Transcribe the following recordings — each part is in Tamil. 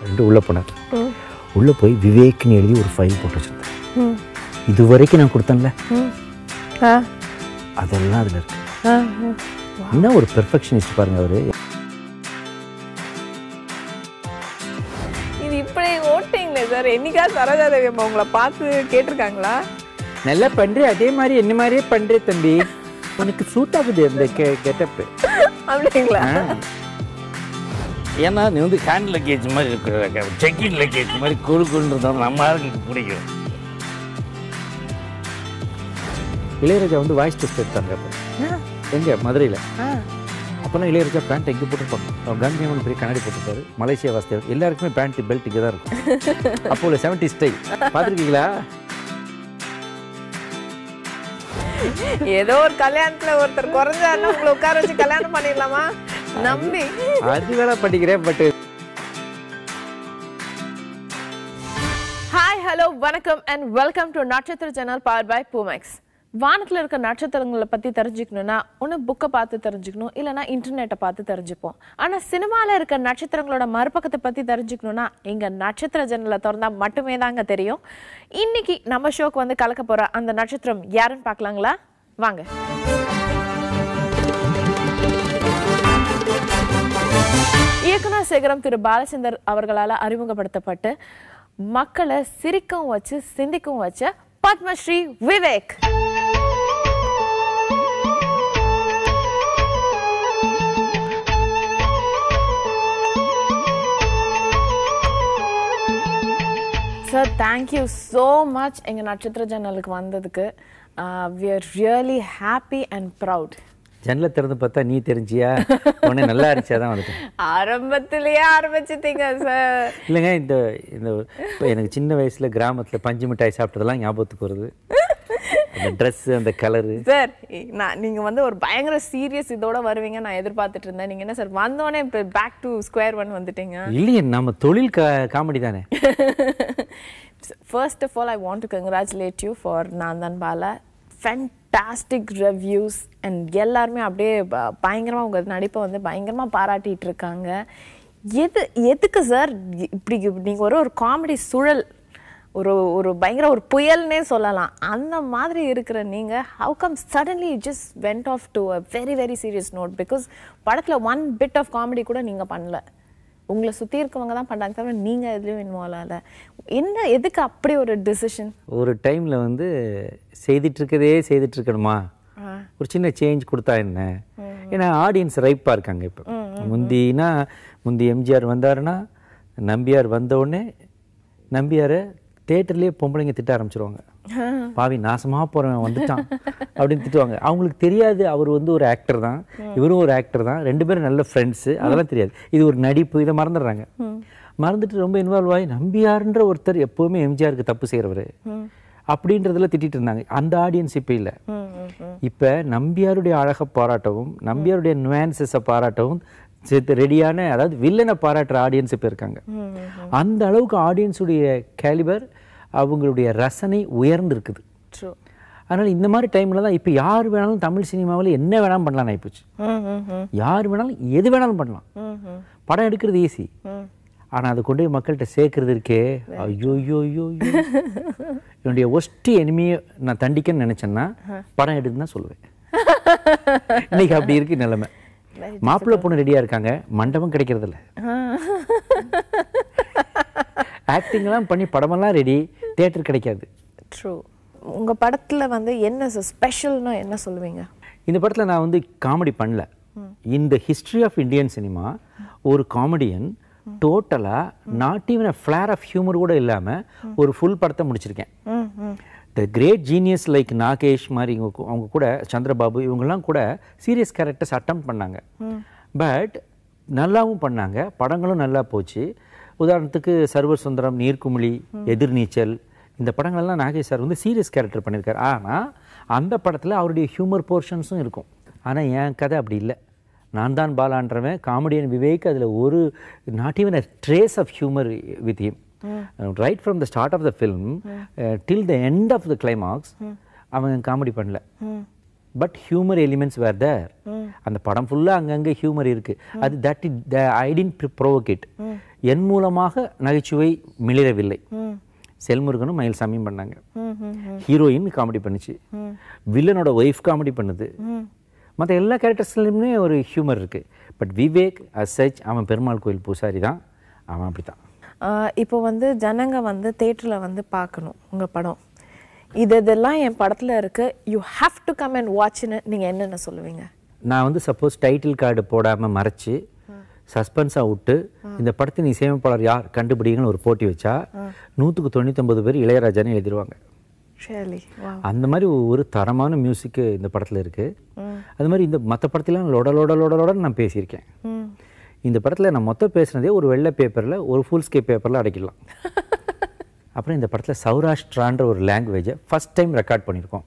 அப்படின்ட்டு உள்ளே போனார் உள்ளே போய் விவேக்னு எழுதி ஒரு ஃபைல் போட்டு வச்சுருந்தேன் இது வரைக்கும் நான் கொடுத்தேன்ல அதெல்லாம் அதில் இருக்கு என்ன ஒரு பெர்ஃபெக்ஷனிஸ்ட் பாருங்க அவரு இது இப்படி ஓட்டிங்களே சார் என்னைக்கா சரோஜா தேவி அம்மா உங்களை பார்த்து கேட்டிருக்காங்களா நல்லா பண்றே அதே மாதிரி என்ன மாதிரியே பண்றே தம்பி உனக்கு சூட் ஆகுது அந்த கெட்டப்பு அப்படிங்களா ஏன்னா நீ வந்து ஹேண்ட் லக்கேஜ் மாதிரி இருக்கிற செக்கிங் லக்கேஜ் மாதிரி குழு நம்ம ஆளுங்களுக்கு பிடிக்கும் இளையராஜா வந்து வாய்ஸ் டெஸ்ட் எடுத்தாங்க அப்போ எங்கே மதுரையில் அப்போனா இளையராஜா பேண்ட் எங்கே போட்டுருப்பாங்க அவர் காந்தியம்மன் பெரிய கண்ணாடி போட்டுருப்பாரு மலேசியா வாஸ்தவர் எல்லாருக்குமே பேண்ட் பெல்ட் இங்கே தான் இருக்கும் அப்போ உள்ள செவன்டி ஸ்டை பார்த்துருக்கீங்களா ஏதோ ஒரு கல்யாணத்துல ஒருத்தர் குறைஞ்சாலும் உங்களை உட்கார வச்சு கல்யாணம் பண்ணிடலாமா அது வேணா படிக்கிறேன் பட் ஹாய் ஹலோ வணக்கம் அண்ட் வெல்கம் டு நட்சத்திர சேனல் பவர் பை பூமேக்ஸ் வானத்தில் இருக்க நட்சத்திரங்களை பற்றி தெரிஞ்சுக்கணும்னா ஒன்று புக்கை பார்த்து தெரிஞ்சுக்கணும் இல்லைனா இன்டர்நெட்டை பார்த்து தெரிஞ்சுப்போம் ஆனால் சினிமாவில் இருக்க நட்சத்திரங்களோட மறுபக்கத்தை பற்றி தெரிஞ்சுக்கணும்னா எங்கள் நட்சத்திர ஜன்னலை திறந்தால் மட்டுமே தாங்க தெரியும் இன்னைக்கு நம்ம ஷோக்கு வந்து கலக்க போகிற அந்த நட்சத்திரம் யாருன்னு பார்க்கலாங்களா வாங்க இயக்குனர் சேகரம் திரு பாலச்சந்தர் அவர்களால் அறிமுகப்படுத்தப்பட்டு மக்களை சிரிக்கவும் வச்சு சிந்திக்கவும் வச்ச Padmashri Vivek sir thank you so much எங்கள் நட்சத்திர ஜன்னலுக்கு வந்ததுக்கு we are really happy and proud ஜன்னலை திறந்து பார்த்தா நீ தெரிஞ்சியா உடனே நல்லா இருந்துச்சாதான் தான் வந்துட்டேன் ஆரம்பத்திலேயே ஆரம்பிச்சிட்டீங்க சார் இல்லைங்க இந்த இந்த எனக்கு சின்ன வயசில் கிராமத்தில் பஞ்சு மிட்டாய் சாப்பிட்டதெல்லாம் ஞாபகத்துக்கு வருது அந்த ட்ரெஸ்ஸு அந்த கலரு சார் நான் நீங்கள் வந்து ஒரு பயங்கர சீரியஸ் இதோட வருவீங்க நான் எதிர்பார்த்துட்டு இருந்தேன் நீங்கள் என்ன சார் வந்தோடனே இப்போ பேக் டு ஸ்கொயர் ஒன் வந்துட்டீங்க இல்லையே நம்ம தொழில் கா காமெடி தானே first of all I want to congratulate you for நான் தான் பாலா ஃபென்டாஸ்டிக் ரெவ்யூஸ் அண்ட் எல்லாருமே அப்படியே பயங்கரமாக உங்கள் நடிப்பை வந்து பயங்கரமாக பாராட்டிகிட்டு இருக்காங்க எது எதுக்கு சார் இப்படி நீங்கள் ஒரு ஒரு காமெடி சுழல் ஒரு ஒரு பயங்கர ஒரு புயல்னே சொல்லலாம் அந்த மாதிரி இருக்கிற நீங்கள் how come suddenly just went off to a very very serious note because படத்தில் ஒன் பிட் ஆஃப் காமெடி கூட நீங்கள் பண்ணல உங்களை சுற்றி இருக்கவங்க தான் பண்ணுறாங்க தவிர நீங்கள் எதுலேயும் இன்வால்வ் ஆகல என்ன எதுக்கு அப்படி ஒரு டிசிஷன் ஒரு டைமில் வந்து செய்துட்ருக்கதே செய்துட்ருக்கணுமா ஒரு சின்ன சேஞ்ச் கொடுத்தா என்ன ஏன்னா ஆடியன்ஸ் ரைப்பாக இருக்காங்க இப்போ முந்தினா முந்தி எம்ஜிஆர் வந்தாருன்னா நம்பியார் வந்தவுடனே நம்பியாரை தேட்டர்லேயே பொம்பளைங்க திட்ட ஆரம்பிச்சிருவாங்க பாவி நாசமாக போகிறவன் வந்துட்டான் அப்படின்னு திட்டுவாங்க அவங்களுக்கு தெரியாது அவர் வந்து ஒரு ஆக்டர் தான் இவரும் ஒரு ஆக்டர் தான் ரெண்டு பேரும் நல்ல ஃப்ரெண்ட்ஸு அதெல்லாம் தெரியாது இது ஒரு நடிப்பு இதை மறந்துடுறாங்க மறந்துட்டு ரொம்ப இன்வால்வ் ஆகி நம்பியாருன்ற ஒருத்தர் எப்போவுமே எம்ஜிஆருக்கு தப்பு செய்கிறவர் அப்படின்றதுல திட்டிட்டு இருந்தாங்க அந்த ஆடியன்ஸ் இப்போ இல்லை இப்போ நம்பியாருடைய அழகை பாராட்டவும் நம்பியாருடைய நுவான்சஸை பாராட்டவும் ரெடியான அதாவது வில்லனை பாராட்டுற ஆடியன்ஸ் இப்போ இருக்காங்க அந்த அளவுக்கு ஆடியன்ஸுடைய கேலிபர் அவங்களுடைய ரசனை உயர்ந்திருக்குது அதனால் இந்த மாதிரி டைமில் தான் இப்போ யார் வேணாலும் தமிழ் சினிமாவில் என்ன வேணாலும் பண்ணலாம் ஆகிப்போச்சு யார் வேணாலும் எது வேணாலும் பண்ணலாம் படம் எடுக்கிறது ஈஸி ஆனால் அதை கொண்டு போய் மக்கள்கிட்ட சேர்க்கறது இருக்கே ஐயோ ஐயோ ஐயோ என்னுடைய ஒஸ்ட் எனிமையை நான் தண்டிக்கன்னு நினச்சேன்னா படம் எடுத்துன்னு தான் சொல்லுவேன் இன்னைக்கு அப்படி இருக்கு நிலைமை மாப்பிள்ளை பொண்ணு ரெடியாக இருக்காங்க மண்டபம் கிடைக்கிறதில்ல ஆக்டிங்லாம் பண்ணி படமெல்லாம் ரெடி தேட்டர் கிடைக்காது ட்ரூ உங்கள் படத்தில் வந்து என்ன ஸ்பெஷல்னு என்ன சொல்லுவீங்க இந்த படத்தில் நான் வந்து காமெடி பண்ணல இந்த ஹிஸ்ட்ரி ஆஃப் இந்தியன் சினிமா ஒரு காமெடியன் டோட்டலாக not even flair of humour கூட இல்லாமல் ஒரு ஃபுல் படத்தை முடிச்சிருக்கேன் the great genius like Nagesh மாதிரி இவங்க அவங்க கூட சந்திரபாபு இவங்கெல்லாம் கூட சீரியஸ் கேரக்டர்ஸ் அட்டம் பண்ணாங்க பட் நல்லாவும் பண்ணாங்க படங்களும் நல்லா போச்சு உதாரணத்துக்கு சர்வ சுந்தரம் நீர்க்குமிழி எதிர்நீச்சல் இந்த படங்கள்லாம் நாகேஷ் சார் வந்து சீரியஸ் கேரக்டர் பண்ணியிருக்கார் ஆனால் அந்த படத்தில் அவருடைய ஹியூமர் போர்ஷன்ஸும் இருக்கும் ஆனால் என் கதை அப்படி இல்லை நான் தான் பாலான்றவன் காமெடியன் விவேக் அதில் ஒரு not even a trace of humour with him right from the start of the film till the end of the climax அவன் காமெடி பண்ணல but humour elements were there அந்த படம் ஃபுல்லாக அங்கங்கே ஹியூமர் இருக்குது அது that it I didn't provoke it என் மூலமாக நகைச்சுவை மிளிரவில்லை செல்முருகனும் மயில்சாமியும் பண்ணாங்க ஹீரோயின் காமெடி பண்ணுச்சு வில்லனோட ஒய்ஃப் காமெடி பண்ணுது மற்ற எல்லா கேரக்டர்ஸ்லையுமே ஒரு ஹியூமர் இருக்குது பட் விவேக் அஸ் சச் அவன் பெருமாள் கோயில் பூசாரி தான் அவன் அப்படி தான் இப்போ வந்து ஜனங்க வந்து தேட்டரில் வந்து பார்க்கணும் உங்கள் படம் இது இதெல்லாம் என் படத்தில் இருக்கு you have to come and வாட்ச்னு நீங்கள் என்னென்ன சொல்லுவீங்க நான் வந்து சப்போஸ் டைட்டில் கார்டு போடாமல் மறைச்சி சஸ்பென்ஸாக விட்டு இந்த படத்தின் இசையமைப்பாளர் யார் கண்டுபிடிங்கன்னு ஒரு போட்டி வச்சா நூற்றுக்கு தொண்ணூத்தொம்பது பேர் இளையராஜானே எழுதிடுவாங்க அந்த மாதிரி ஒரு தரமான மியூசிக்கு இந்த படத்தில் இருக்கு அது மாதிரி இந்த மற்ற படத்திலாம் லொட லொட நான் பேசியிருக்கேன் இந்த படத்தில் நான் மொத்தம் பேசுனதே ஒரு வெள்ளை பேப்பரில் ஒரு ஃபுல் ஸ்கேப் பேப்பரில் அடைக்கலாம் அப்புறம் இந்த படத்தில் சௌராஷ்டிரான்ற ஒரு லாங்குவேஜை ஃபஸ்ட் டைம் ரெக்கார்ட் பண்ணியிருக்கோம்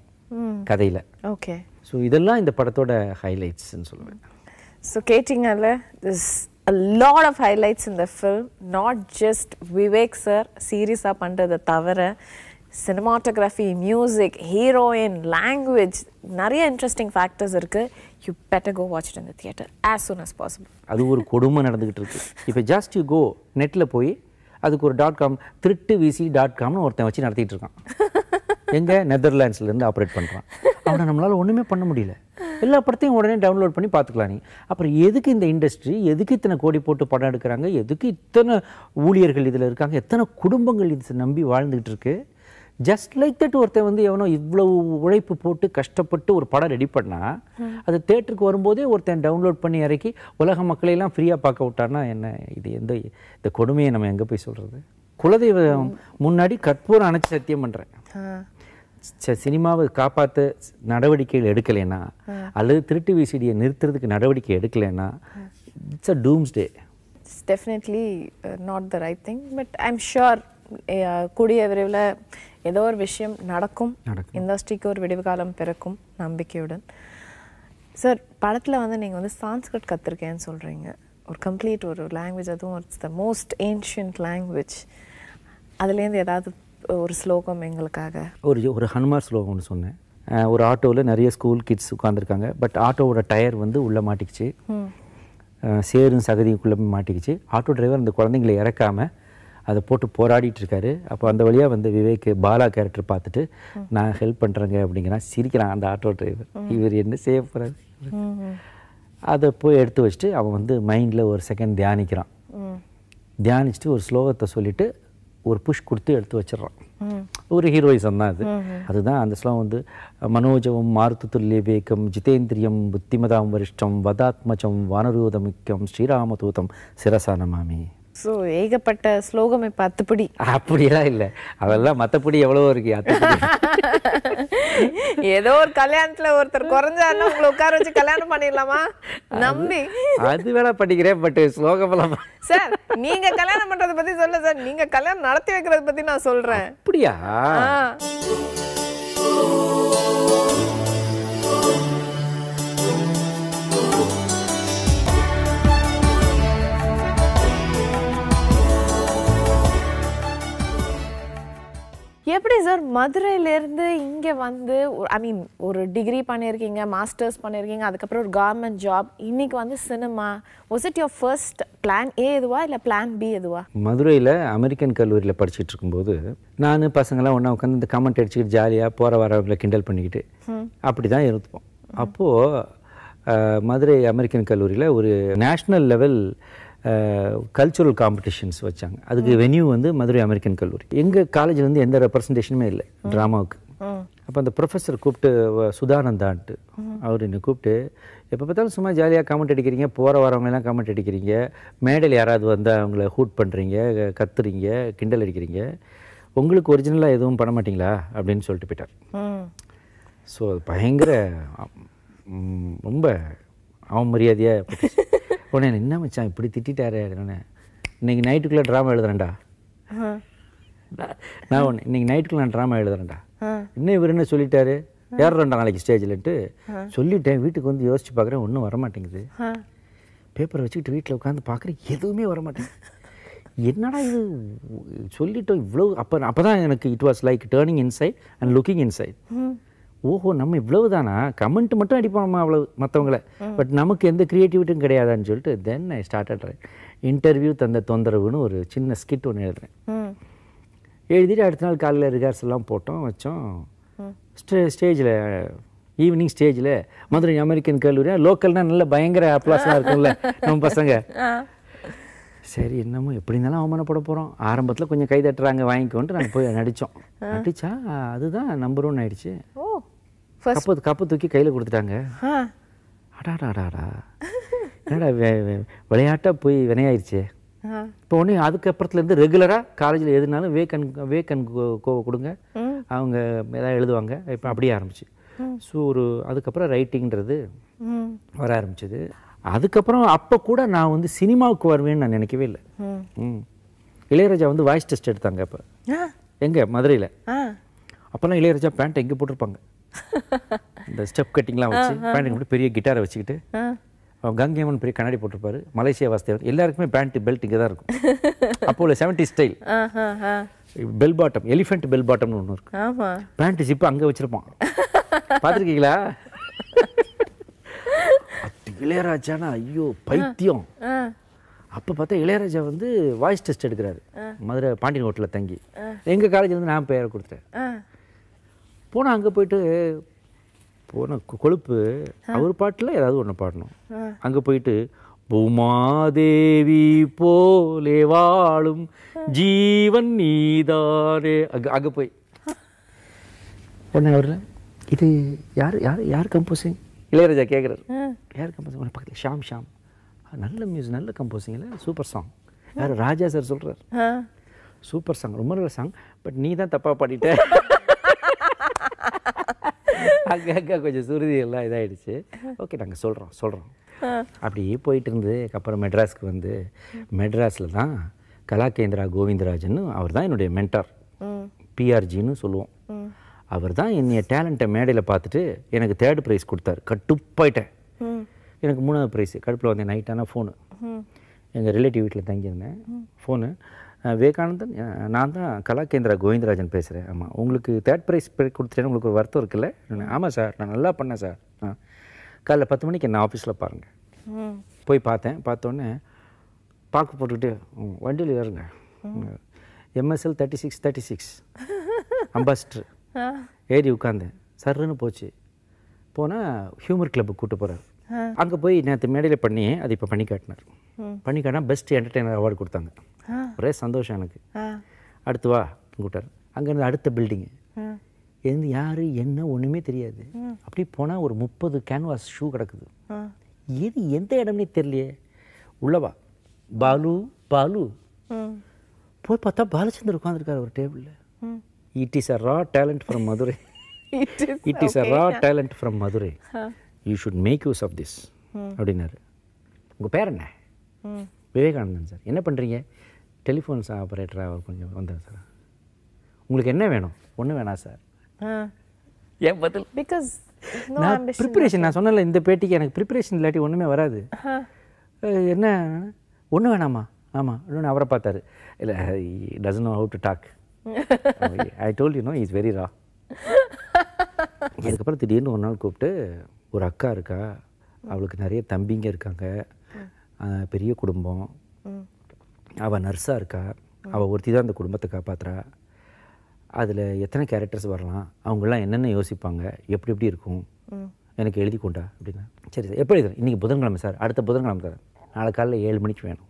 கதையில் ஓகே ஸோ இதெல்லாம் இந்த படத்தோட ஹைலைட்ஸ்ன்னு சொல்லுவேன் ஸோ கேட்டிங்கல்ல this a lot of highlights in the not just Vivek sir சீரியஸாக பண்ணுறதை தவிர சினிமாட்டோகிராஃபி மியூசிக் ஹீரோயின் லாங்குவேஜ் நிறைய இன்ட்ரெஸ்டிங் ஃபேக்டர்ஸ் இருக்குது you better go watch it இந்த theatre as soon as possible அது ஒரு கொடுமை நடந்துக்கிட்டு இருக்குது இப்போ ஜஸ்ட் யூ கோ நெட்டில் போய் அதுக்கு ஒரு டாட் காம் திருட்டு விசி டாட் காம்னு ஒருத்தன் வச்சு நடத்திட்டு இருக்கான் எங்கே நெதர்லாண்ட்ஸ்லேருந்து ஆப்ரேட் பண்ணுறான் அவனை நம்மளால் ஒன்றுமே பண்ண முடியல எல்லா படத்தையும் உடனே டவுன்லோட் பண்ணி பார்த்துக்கலாம் நீ அப்புறம் எதுக்கு இந்த இண்டஸ்ட்ரி எதுக்கு இத்தனை கோடி போட்டு படம் எடுக்கிறாங்க எதுக்கு இத்தனை ஊழியர்கள் இதில் இருக்காங்க எத்தனை குடும்பங்கள் இது நம்பி வாழ்ந்துகிட்டு இருக்கு ஜஸ்ட் லைக் தட் ஒருத்தன் வந்து எவனோ இவ்வளவு உழைப்பு போட்டு கஷ்டப்பட்டு ஒரு படம் ரெடி பண்ணால் அது தேட்டருக்கு வரும்போதே ஒருத்தன் டவுன்லோட் பண்ணி இறக்கி உலக மக்களையெல்லாம் ஃப்ரீயாக பார்க்க விட்டார்னா என்ன இது எந்த இந்த கொடுமையை நம்ம எங்கே போய் சொல்கிறது குலதெய்வம் முன்னாடி கற்பூரம் அணைச்சி சத்தியம் பண்ணுறேன் சினிமாவை காப்பாற்ற நடவடிக்கைகள் எடுக்கலைன்னா அல்லது திருட்டு விசிடியை நிறுத்துறதுக்கு நடவடிக்கை எடுக்கலைன்னா it's a doomsday it's definitely not the right thing but I am sure கூடிய விரைவில் ஏதோ ஒரு விஷயம் நடக்கும் இண்டஸ்ட்ரிக்கு ஒரு விடிவு காலம் பிறக்கும் நம்பிக்கையுடன் சார் படத்தில் வந்து நீங்கள் வந்து சான்ஸ்கிரிட் கற்றுருக்கேன்னு சொல்கிறீங்க ஒரு கம்ப்ளீட் ஒரு லாங்குவேஜ் அதுவும் it's the most ancient language அதுலேருந்து ஏதாவது ஒரு ஸ்லோகம் எங்களுக்காக ஒரு ஒரு ஹனுமார் ஸ்லோகம் ஒன்று சொன்னேன் ஒரு ஆட்டோவில் நிறைய ஸ்கூல் கிட்ஸ் உட்காந்துருக்காங்க பட் ஆட்டோவோட டயர் வந்து உள்ளே மாட்டிக்கிச்சு சேரும் சகதிக்குள்ளே மாட்டிக்கிச்சு ஆட்டோ டிரைவர் அந்த குழந்தைங்களை இறக்காமல் அதை போட்டு போராடிட்டு இருக்காரு அப்போ அந்த வழியாக வந்து விவேக் பாலா கேரக்டர் பார்த்துட்டு நான் ஹெல்ப் பண்ணுறேங்க அப்படிங்கிறான் சிரிக்கிறான் அந்த ஆட்டோ டிரைவர் இவர் என்ன செய்ய போகிறாரு அதை போய் எடுத்து வச்சுட்டு அவன் வந்து மைண்டில் ஒரு செகண்ட் தியானிக்கிறான் தியானிச்சுட்டு ஒரு ஸ்லோகத்தை சொல்லிவிட்டு ஒரு புஷ் கொடுத்து எடுத்து வச்சிடறான் ஒரு ஹீரோயிசம் தான் அது அதுதான் அந்த ஸ்லோகம் வந்து மனோஜவம் மாருத்து துல்லிய வேகம் ஜிதேந்திரியம் புத்திமதாம் வரிஷ்டம் வதாத்மஜம் வானரூதமிக்கம் ஸ்ரீராமதூதம் சிரசா ஸோ ஏகப்பட்ட ஸ்லோகமே இப்போ அத்துப்படி அப்படியெல்லாம் இல்லை அதெல்லாம் மற்றபடி எவ்வளோ இருக்கு ஏதோ ஒரு கல்யாணத்தில் ஒருத்தர் குறைஞ்சாருன்னா உங்களை உட்கார வச்சு கல்யாணம் பண்ணிடலாமா நம்பி அது வேணா படிக்கிறேன் பட் ஸ்லோகமெல்லாம் சார் நீங்க கல்யாணம் பண்றதை பத்தி சொல்ல சார் நீங்க கல்யாணம் நடத்தி வைக்கிறத பத்தி நான் சொல்றேன் அப்படியா எப்படி சார் மதுரையிலேருந்து இங்கே வந்து ஐ மீன் ஒரு டிகிரி பண்ணியிருக்கீங்க மாஸ்டர்ஸ் பண்ணியிருக்கீங்க அதுக்கப்புறம் ஒரு கவர்மெண்ட் ஜாப் இன்றைக்கி வந்து cinema was it your first plan A எதுவா இல்லை பிளான் பி எதுவா மதுரையில் அமெரிக்கன் கல்லூரியில் படிச்சுட்டு இருக்கும்போது நான் பசங்களாம் ஒன்றா உட்காந்து இந்த கமெண்ட் அடிச்சுக்கிட்டு ஜாலியாக போகிற வரவங்களை கிண்டல் பண்ணிக்கிட்டு அப்படி தான் இருந்துப்போம் அப்போது மதுரை அமெரிக்கன் கல்லூரியில் ஒரு நேஷ்னல் லெவல் கல்ச்சுரல் காம்படிஷன்ஸ் வச்சாங்க அதுக்கு வென்யூ வந்து மதுரை அமெரிக்கன் கல்லூரி எங்கள் காலேஜில் வந்து எந்த ரெப்ரஸன்டேஷனுமே இல்லை ட்ராமாவுக்கு அப்போ அந்த ப்ரொஃபஸர் கூப்பிட்டு சுதானந்தான்ட்டு அவர் என்னை கூப்பிட்டு எப்போ பார்த்தாலும் சும்மா ஜாலியாக காமெண்ட் அடிக்கிறீங்க போகிற வரவங்கலாம் காமெண்ட் அடிக்கிறீங்க மேடையில் யாராவது வந்தால் அவங்கள ஹூட் பண்ணுறீங்க கத்துறீங்க கிண்டல் அடிக்கிறீங்க உங்களுக்கு ஒரிஜினலாக எதுவும் பண்ண மாட்டிங்களா அப்படின்னு சொல்லிட்டு போயிட்டார் ஸோ பயங்கர ரொம்ப அவமரியாதையாக உடனே என்ன மச்சான் இப்படி திட்டாரு அப்படின்னே இன்றைக்கி நைட்டுக்குள்ளே ட்ராமா எழுதுறேன்டா நான் ஒன்று இன்னைக்கு நைட்டுக்குள்ளே நான் ட்ராமா எழுதுறேன்டா இன்னும் இவர் என்ன சொல்லிட்டாரு யார் நாளைக்கு ஸ்டேஜில்ட்டு சொல்லிட்டேன் வீட்டுக்கு வந்து யோசிச்சு பார்க்குறேன் ஒன்றும் வரமாட்டேங்குது பேப்பரை வச்சுக்கிட்டு வீட்டில் உட்காந்து பார்க்குறேன் எதுவுமே வரமாட்டேங்குது என்னடா இது சொல்லிட்டோம் இவ்வளோ அப்போ அப்போ தான் எனக்கு it was like turning inside and looking inside ஓஹோ நம்ம இவ்வளவு தானா கமெண்ட் மட்டும் அடிப்போம் அவ்வளவு மற்றவங்கள பட் நமக்கு எந்த கிரியேட்டிவிட்டியும் கிடையாதான்னு சொல்லிட்டு தென் ஐ ஸ்டார்ட் இன்டர்வியூ தந்த தொந்தரவுன்னு ஒரு சின்ன ஸ்கிட் ஒன்று எழுதுறேன் எழுதிட்டு அடுத்த நாள் காலையில் ரிகார்ஸ் எல்லாம் போட்டோம் வச்சோம் ஸ்டே ஸ்டேஜில் ஈவினிங் ஸ்டேஜில் மதுரை அமெரிக்கன் கல்லூரி லோக்கல்னால் நல்ல பயங்கர அப்ளாஸ்லாம் இருக்கும்ல நம்ம பசங்க சரி என்னமோ எப்படி இருந்தாலும் அவமானப்பட போகிறோம் ஆரம்பத்தில் கொஞ்சம் கை தட்டுறாங்க வாங்கிக்கோன்ட்டு நாங்கள் போய் நடித்தோம் நடித்தா அதுதான் நம்பர் ஒன் ஆயிடுச்சு கப்பு கப்பு தூக்கி கையில் கொடுத்துட்டாங்க ஆ அடாடாடாடா என்னடா விளையாட்டாக போய் வினையாயிருச்சு இப்போ உடனே அதுக்கப்புறத்துலேருந்து ரெகுலராக காலேஜில் எதுனாலும் வேக்கன் வேக்கன் கோவை கொடுங்க அவங்க எதாவது எழுதுவாங்க இப்போ அப்படியே ஆரம்பிச்சு ஸோ ஒரு அதுக்கப்புறம் ரைட்டிங்கிறது வர ஆரம்பிச்சது அதுக்கப்புறம் அப்போ கூட நான் வந்து சினிமாவுக்கு வருவேன்னு நான் நினைக்கவே இல்லை ம் இளையராஜா வந்து வாய்ஸ் டெஸ்ட் எடுத்தாங்க அப்போ எங்கே மதுரையில் அப்போல்லாம் இளையராஜா பேண்ட் எங்கே போட்டிருப்பாங்க இந்த ஸ்டெப் கட்டிங்லாம் வச்சு பேண்ட்டுக்கு மட்டும் பெரிய கிட்டாரை வச்சுக்கிட்டு கங்கேமன் பெரிய கண்ணாடி போட்டிருப்பாரு மலேசியா வாஸ்தேவர் எல்லாருக்குமே பேண்ட் பெல்ட் இங்கே தான் இருக்கும் அப்போ உள்ள seventy style bell bottom elephant bell பாட்டம்னு ஒன்று இருக்கு பேண்ட் ஜிப்பு அங்கே வச்சிருப்பான் பார்த்துருக்கீங்களா இளையராஜானா ஐயோ பைத்தியம் அப்போ பார்த்தா இளையராஜா வந்து வாய்ஸ் டெஸ்ட் எடுக்கிறாரு மதுரை பாண்டியன் ஹோட்டலில் தங்கி எங்கள் காலேஜ்லேருந்து நான் பெயரை கொடுத்துட்டேன் போனால் அங்கே போயிட்டு போன கொழுப்பு அவர் பாட்டில் ஏதாவது ஒன்று பாடணும் அங்கே போயிட்டு பூமாதேவி போலே வாழும் ஜீவன் நீதாரே அங்கே அங்கே போய் உடனே அவரில் இது யார் யார் யார் கம்போசிங் இளையராஜா கேட்குறாரு யார் கம்போசிங் உடனே பக்கத்தில் ஷாம் ஷாம் நல்ல மியூசிக் நல்ல கம்போசிங் இல்லை சூப்பர் சாங் யார் ராஜா சார் சொல்கிறார் சூப்பர் சாங் ரொம்ப நல்ல சாங் பட் நீ தான் தப்பாக பாடிட்டேன் அங்கே அங்கே கொஞ்சம் சுருதி எல்லாம் இதாகிடுச்சு ஓகே நாங்கள் சொல்கிறோம் சொல்கிறோம் அப்படி போயிட்டு இருந்து அப்புறம் மெட்ராஸ்க்கு வந்து மெட்ராஸில் தான் கலாகேந்திரா கோவிந்தராஜன் அவர் தான் என்னுடைய மென்டார் பிஆர்ஜின்னு சொல்லுவோம் அவர் தான் என்னைய டேலண்ட்டை மேடையில் பார்த்துட்டு எனக்கு தேர்ட் ப்ரைஸ் கொடுத்தாரு கட்டுப்பாயிட்டேன் எனக்கு மூணாவது ப்ரைஸ் கடுப்பில் வந்தேன் நைட்டான ஃபோனு எங்கள் ரிலேட்டிவ் வீட்டில் தங்கியிருந்தேன் ஃபோனு விவேகானந்தன் நான் தான் கேந்திரா கோவிந்தராஜன் பேசுகிறேன் ஆமாம் உங்களுக்கு தேர்ட் ப்ரைஸ் கொடுத்துட்டேன்னு உங்களுக்கு ஒரு வருத்தம் இருக்குல்ல ஆமாம் சார் நான் நல்லா பண்ணேன் சார் ஆ காலைல பத்து மணிக்கு என்ன ஆஃபீஸில் பாருங்கள் போய் பார்த்தேன் பார்த்தோன்னே பாக்கு போட்டுக்கிட்டு வண்டியில் ஏறுங்க MSL thirty six thirty six Ambassador ஏறி உட்காந்தேன் சர்ன்னு போச்சு போனால் ஹியூமர் கிளப்புக்கு கூப்பிட்டு போகிறார் அங்கே போய் நேற்று மேடையில் பண்ணி அது இப்போ பண்ணி காட்டினார் பண்ணி காட்டினா பெஸ்ட் என்டர்டெய்னர் அவார்டு கொடுத்தாங்க ஒரே சந்தோஷம் எனக்கு அடுத்து வா கூப்பிட்டார் அங்கேருந்து அடுத்த பில்டிங்கு எந்த யார் என்ன ஒன்றுமே தெரியாது அப்படி போனால் ஒரு முப்பது கேன்வாஸ் ஷூ கிடக்குது எது எந்த இடம்னே தெரியலையே உள்ளவா பாலு பாலு போய் பார்த்தா பாலச்சந்தர் உட்காந்துருக்காரு ஒரு டேபிளில் it is a raw talent from Madurai it is a raw talent from Madurai you should make use of this அப்படின்னாரு உங்கள் பேர் என்ன விவேகானந்தன் சார் என்ன பண்ணுறீங்க டெலிஃபோன்ஸ் ஆப்ரேட்டராக அவர் கொஞ்சம் வந்தேன் சார் உங்களுக்கு என்ன வேணும் ஒன்றும் வேணாம் சார் ஏன் பதில் பிகாஸ் நான் ப்ரிப்பரேஷன் நான் சொன்னல இந்த பேட்டிக்கு எனக்கு ப்ரிப்பரேஷன் இல்லாட்டி ஒன்றுமே வராது என்ன ஒன்று வேணாமா ஆமாம் இன்னொன்று அவரை பார்த்தாரு இல்லை doesn't know how to talk I told you know is very raw அதுக்கப்புறம் திடீர்னு ஒரு நாள் கூப்பிட்டு ஒரு அக்கா இருக்கா அவளுக்கு நிறைய தம்பிங்க இருக்காங்க பெரிய குடும்பம் அவள் நர்ஸாக இருக்கா அவள் ஒருத்தி தான் அந்த குடும்பத்தை காப்பாற்றுறா அதில் எத்தனை கேரக்டர்ஸ் வரலாம் அவங்களாம் என்னென்ன யோசிப்பாங்க எப்படி எப்படி இருக்கும் எனக்கு எழுதி கொண்டா அப்படின்னா சரி சார் எப்படி சார் இன்றைக்கி புதன்கிழமை சார் அடுத்த புதன்கிழமை சார் நாளை காலையில் ஏழு மணிக்கு வேணும்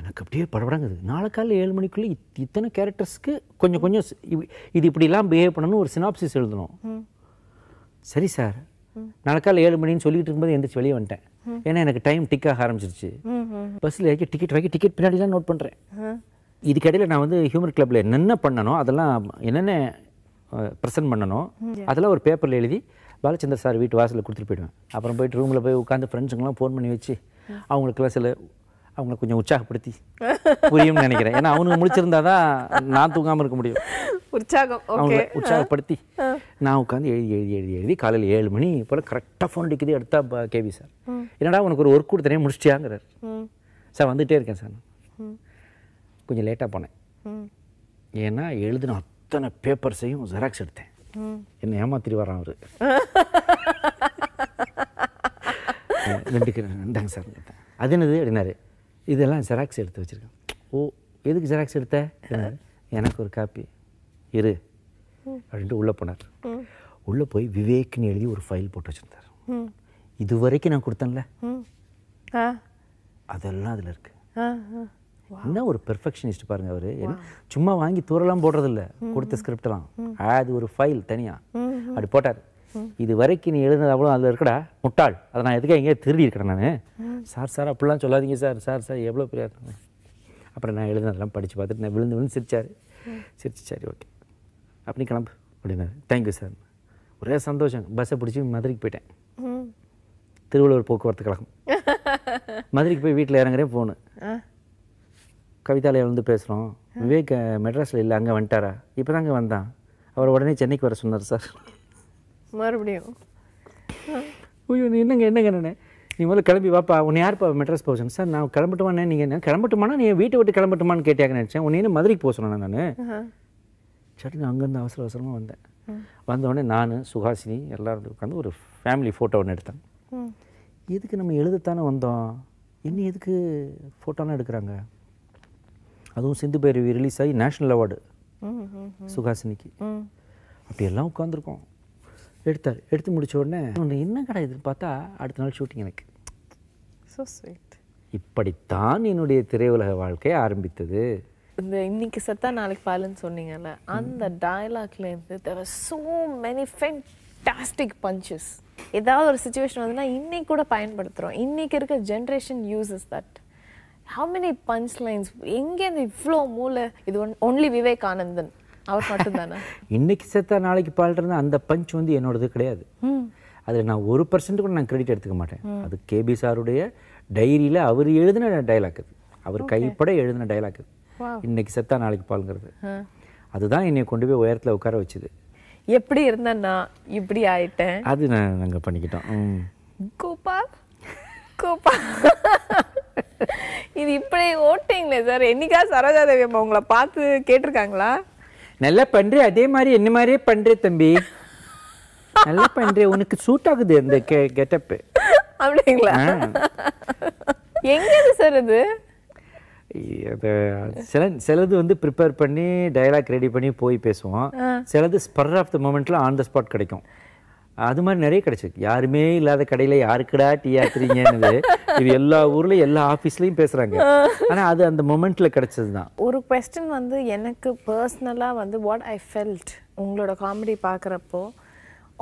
எனக்கு அப்படியே படபடங்குது நாளை காலைல ஏழு மணிக்குள்ளே இத்தனை கேரக்டர்ஸ்க்கு கொஞ்சம் கொஞ்சம் இது இப்படிலாம் பிஹேவ் பண்ணணும்னு ஒரு சினாப்சிஸ் எழுதணும் சரி சார் நாளை காலையில் ஏழு மணின்னு சொல்லிட்டு இருக்கும்போது எந்திரிச்சு வெளியே வந்துட்டேன் ஏன்னா எனக்கு டைம் டிக் ஆக ஆரம்பிச்சிருச்சு பஸ்ஸில் ஏறி டிக்கெட் வாங்கி டிக்கெட் பின்னாடி தான் நோட் பண்ணுறேன் இதுக்கடையில் நான் வந்து ஹியூமர் கிளப்பில் என்னென்ன பண்ணணும் அதெல்லாம் என்னென்ன ப்ரெசென்ட் பண்ணணும் அதெல்லாம் ஒரு பேப்பரில் எழுதி பாலச்சந்தர் சார் வீட்டு வாசலில் கொடுத்துட்டு போயிடுவேன் அப்புறம் போயிட்டு ரூமில் போய் உட்காந்து ஃப்ரெண்ட்ஸுங்கெல்லாம் ஃபோன் பண்ணி வச்சு அவங்களுக்குலாம் சில அவங்கள கொஞ்சம் உற்சாகப்படுத்தி புரியும்னு நினைக்கிறேன் ஏன்னா அவனுக்கு முடிச்சிருந்தா தான் நான் தூங்காமல் இருக்க முடியும் உற்சாகம் அவங்கள உற்சாகப்படுத்தி நான் உட்காந்து எழுதி எழுதி எழுதி எழுதி காலையில் ஏழு மணி போல் கரெக்டாக ஃபோன் அடிக்குது எடுத்தா கேவி சார் என்னடா உனக்கு ஒரு ஒர்க் கொடுத்தனே முடிச்சிட்டியாங்கிறார் சார் வந்துகிட்டே இருக்கேன் சார் கொஞ்சம் லேட்டாக போனேன் ஏன்னா எழுதின அத்தனை பேப்பர்ஸையும் ஜெராக்ஸ் எடுத்தேன் என்ன ஏமாத்திரி வரான் அவர் ரெண்டு இந்தாங்க சார் அது என்னது அப்படின்னாரு இதெல்லாம் ஜெராக்ஸ் எடுத்து வச்சுருக்கேன் ஓ எதுக்கு ஜெராக்ஸ் எடுத்த எனக்கு ஒரு காப்பி இரு அப்படின்ட்டு உள்ளே போனார் உள்ளே போய் விவேக்னு எழுதி ஒரு ஃபைல் போட்டு வச்சுருந்தார் இது வரைக்கும் நான் கொடுத்தேன்ல அதெல்லாம் அதில் இருக்கு என்ன ஒரு பெர்ஃபெக்ஷனிஸ்ட் பாருங்க அவர் சும்மா வாங்கி தூரெல்லாம் போடுறதில்ல கொடுத்த ஸ்கிரிப்டெல்லாம் அது ஒரு ஃபைல் தனியாக அப்படி போட்டார் இது வரைக்கும் நீ எழுதுனது அவ்வளோ அதில் இருக்கடா முட்டாள் அதை நான் எதுக்காக எங்கேயே திருடி இருக்கிறேன் நான் சார் சார் அப்படிலாம் சொல்லாதீங்க சார் சார் சார் எவ்வளோ பெரிய அப்புறம் நான் எழுதுனதெல்லாம் படித்து பார்த்துட்டு நான் விழுந்து விழுந்து சிரிச்சார் சிரிச்சு சரி ஓகே அப்படி கிளம்பு அப்படின்னாரு தேங்க்யூ சார் ஒரே சந்தோஷம் பஸ்ஸை பிடிச்சி மதுரைக்கு போயிட்டேன் திருவள்ளுவர் போக்குவரத்து கழகம் மதுரைக்கு போய் வீட்டில் இறங்குறேன் ஃபோனு கவிதாலயில் வந்து பேசுகிறோம் விவேக் மெட்ராஸில் இல்லை அங்கே வந்துட்டாரா இப்போ தான் அங்கே வந்தான் அவர் உடனே சென்னைக்கு வர சொன்னார் சார் மறுபடியும் ஐயோ நீ என்னங்க என்னங்க என்ன நீ முதல்ல கிளம்பி வாப்பா உன்னை யார்ப்பா மெட்ராஸ் போக சார் நான் கிளம்பட்டுமானே நீங்கள் என்ன கிளம்பட்டுமானா நீ வீட்டை விட்டு கிளம்பட்டுமான்னு கேட்டியாங்கன்னு நினச்சேன் உன் என்ன மதுரைக்கு போக சொன்னேன் நான் சட்டுன்னு அங்கேருந்து அவசர அவசரமாக வந்தேன் வந்தவொடனே நான் சுஹாசினி எல்லோரும் உட்காந்து ஒரு ஃபேமிலி ஃபோட்டோ ஒன்று எடுத்தேன் எதுக்கு நம்ம எழுதத்தானே வந்தோம் என்ன எதுக்கு ஃபோட்டோலாம் எடுக்கிறாங்க அதுவும் சிந்து பேரவி ரிலீஸ் ஆகி நேஷ்னல் அவார்டு சுஹாசினிக்கு அப்படியெல்லாம் உட்காந்துருக்கோம் எடுத்தார் எடுத்து முடித்த உடனே ஒன்று என்ன கடை இதுன்னு பார்த்தா அடுத்த நாள் ஷூட்டிங் எனக்கு ஸோ ஸ்வீட் இப்படித்தான் என்னுடைய திரையுலக வாழ்க்கை ஆரம்பித்தது இந்த இன்னைக்கு செத்தா நாளைக்கு பாலுன்னு சொன்னீங்கல்ல அந்த டயலாக்லேருந்து there are so many fantastic punches ஏதாவது ஒரு சுச்சுவேஷன் வந்துன்னா இன்னைக்கு கூட பயன்படுத்துகிறோம் இன்னைக்கு இருக்க generation uses that how many punch lines எங்கேருந்து இவ்வளோ மூளை இது ஒன் ஒன்லி விவேகானந்தன் அவர் மட்டும்தானே இன்னைக்கு செத்த நாளைக்கு பால்றது அந்த பஞ்ச் வந்து என்னோடது கிடையாது அதில் நான் ஒரு பர்சன்ட் கூட நான் கிரெடிட் எடுத்துக்க மாட்டேன் அது கேபி சாருடைய டைரியில் அவர் எழுதின டைலாக் அது அவர் கைப்பட எழுதின டைலாக் அது இன்னைக்கு செத்தா நாளைக்கு பாலுங்கிறது அதுதான் என்னை கொண்டு போய் உயரத்தில் உட்கார வச்சுது எப்படி இருந்தேன்னா இப்படி ஆயிட்டேன் அது நான் நாங்கள் பண்ணிக்கிட்டோம் கோபா கோபா இது இப்படி ஓட்டிங்களே சார் என்னைக்கா சரோஜாதேவி தேவி அம்மா உங்களை பார்த்து கேட்டிருக்காங்களா நல்லா பண்றே அதே மாதிரி என்ன மாதிரியே பண்றே தம்பி நல்லா பண்றே உனக்கு சூட் ஆகுது அந்த கெட்டப்பு அப்படிங்களா எங்க இருந்து சார் அது சில சிலது வந்து ப்ரிப்பேர் பண்ணி டயலாக் ரெடி பண்ணி போய் பேசுவோம் சிலது ஸ்பர் ஆஃப் த மூமெண்ட்ல ஆன் த ஸ்பாட் கிடைக்கும் அது மாதிரி நிறைய கிடச்சிருக்கு யாருமே இல்லாத கடையில் யாருக்குடா டீ ஆத்துறீங்கன்னு இது எல்லா ஊர்லேயும் எல்லா ஆஃபீஸ்லேயும் பேசுகிறாங்க ஆனால் அது அந்த மொமெண்ட்டில் கிடச்சது தான் ஒரு கொஸ்டின் வந்து எனக்கு பர்சனலாக வந்து வாட் ஐ ஃபெல்ட் உங்களோட காமெடி பார்க்குறப்போ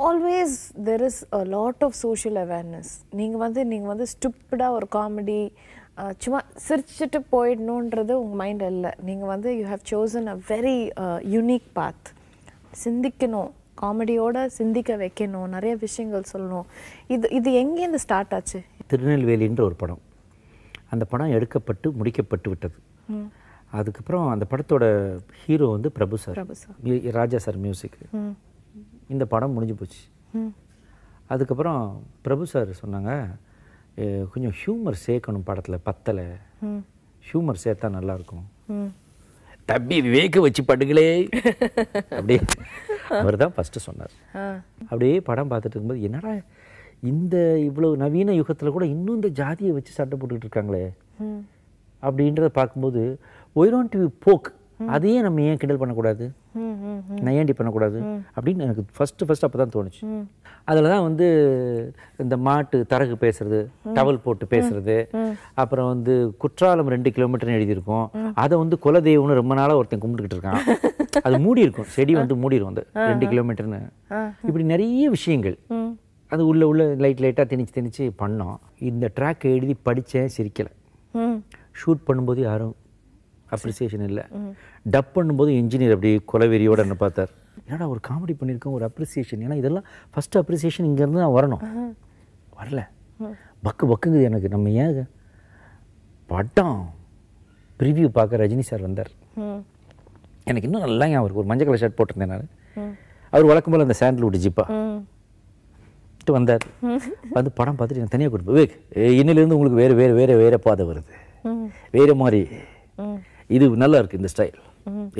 always there is a lot of social awareness நீங்கள் வந்து நீங்கள் வந்து ஸ்டூப்பிடாக ஒரு காமெடி சும்மா சிரிச்சுட்டு போயிடணுன்றது உங்கள் மைண்ட் இல்லை நீங்கள் வந்து you have chosen a very unique path சிந்திக்கணும் காமெடியோட சிந்திக்க வைக்கணும் நிறைய விஷயங்கள் சொல்லணும் இது இது எங்கேருந்து ஸ்டார்ட் ஆச்சு திருநெல்வேலின்ற ஒரு படம் அந்த படம் எடுக்கப்பட்டு முடிக்கப்பட்டு விட்டது அதுக்கப்புறம் அந்த படத்தோட ஹீரோ வந்து Prabhu sir Raja sir music இந்த படம் முடிஞ்சு போச்சு அதுக்கப்புறம் பிரபு சார் சொன்னாங்க கொஞ்சம் ஹியூமர் சேர்க்கணும் படத்தில் பத்தலை ஹியூமர் சேர்த்தா நல்லாயிருக்கும் தம்பி விவேக்கு வச்சு படுகளே அப்படியே அவர் தான் ஃபஸ்ட்டு சொன்னார் அப்படியே படம் பார்த்துட்டு இருக்கும்போது என்னடா இந்த இவ்வளோ நவீன யுகத்தில் கூட இன்னும் இந்த ஜாதியை வச்சு சண்டை போட்டுக்கிட்டு இருக்காங்களே அப்படின்றத பார்க்கும்போது ஒயிரோன் டிவி போக் அதையே நம்ம ஏன் கிண்டல் பண்ணக்கூடாது நான் ஏண்டி பண்ணக்கூடாது அப்படின்னு எனக்கு ஃபஸ்ட்டு ஃபஸ்ட்டு அப்போ தான் தோணுச்சு அதில் தான் வந்து இந்த மாட்டு தரகு பேசுறது டவல் போட்டு பேசுறது அப்புறம் வந்து குற்றாலம் ரெண்டு கிலோமீட்டர்னு எழுதியிருக்கோம் அதை வந்து குலதெய்வம்னு ரொம்ப நாளாக ஒருத்தன் கும்பிட்டுக்கிட்டு இருக்கான் அது மூடி இருக்கும் செடி வந்து மூடிடும் வந்து ரெண்டு கிலோமீட்டர்னு இப்படி நிறைய விஷயங்கள் அது உள்ளே உள்ள லைட் லைட்டாக திணிச்சு திணிச்சு பண்ணோம் இந்த ட்ராக்கை எழுதி படித்தேன் சிரிக்கலை ஷூட் பண்ணும்போது யாரும் அப்ரிசியேஷன் இல்லை டப் பண்ணும்போது இன்ஜினியர் அப்படி கொலவெறியோடு என்ன பார்த்தார் ஏன்னா ஒரு காமெடி பண்ணியிருக்கோம் ஒரு அப்ரிசியேஷன் ஏன்னா இதெல்லாம் ஃபர்ஸ்ட் அப்ரிசியேஷன் இங்கேருந்து தான் வரணும் வரல பக்கு பக்குங்குது எனக்கு நம்ம ஏன் படம் ப்ரிவியூ பார்க்க ரஜினி சார் வந்தார் எனக்கு இன்னும் நல்லா ஏன் அவருக்கு ஒரு மஞ்சள் கலர் ஷர்ட் போட்டிருந்தேன் நான் அவர் வழக்கம் போல் அந்த விட்டு ஜிப்பா வந்தார் வந்து படம் பார்த்துட்டு எனக்கு தனியாக கொடுப்பேன் விவேக் இன்னிலேருந்து உங்களுக்கு வேறு வேறு வேறு வேறு பாதை வருது வேறு மாதிரி இது நல்லா இருக்குது இந்த ஸ்டைல்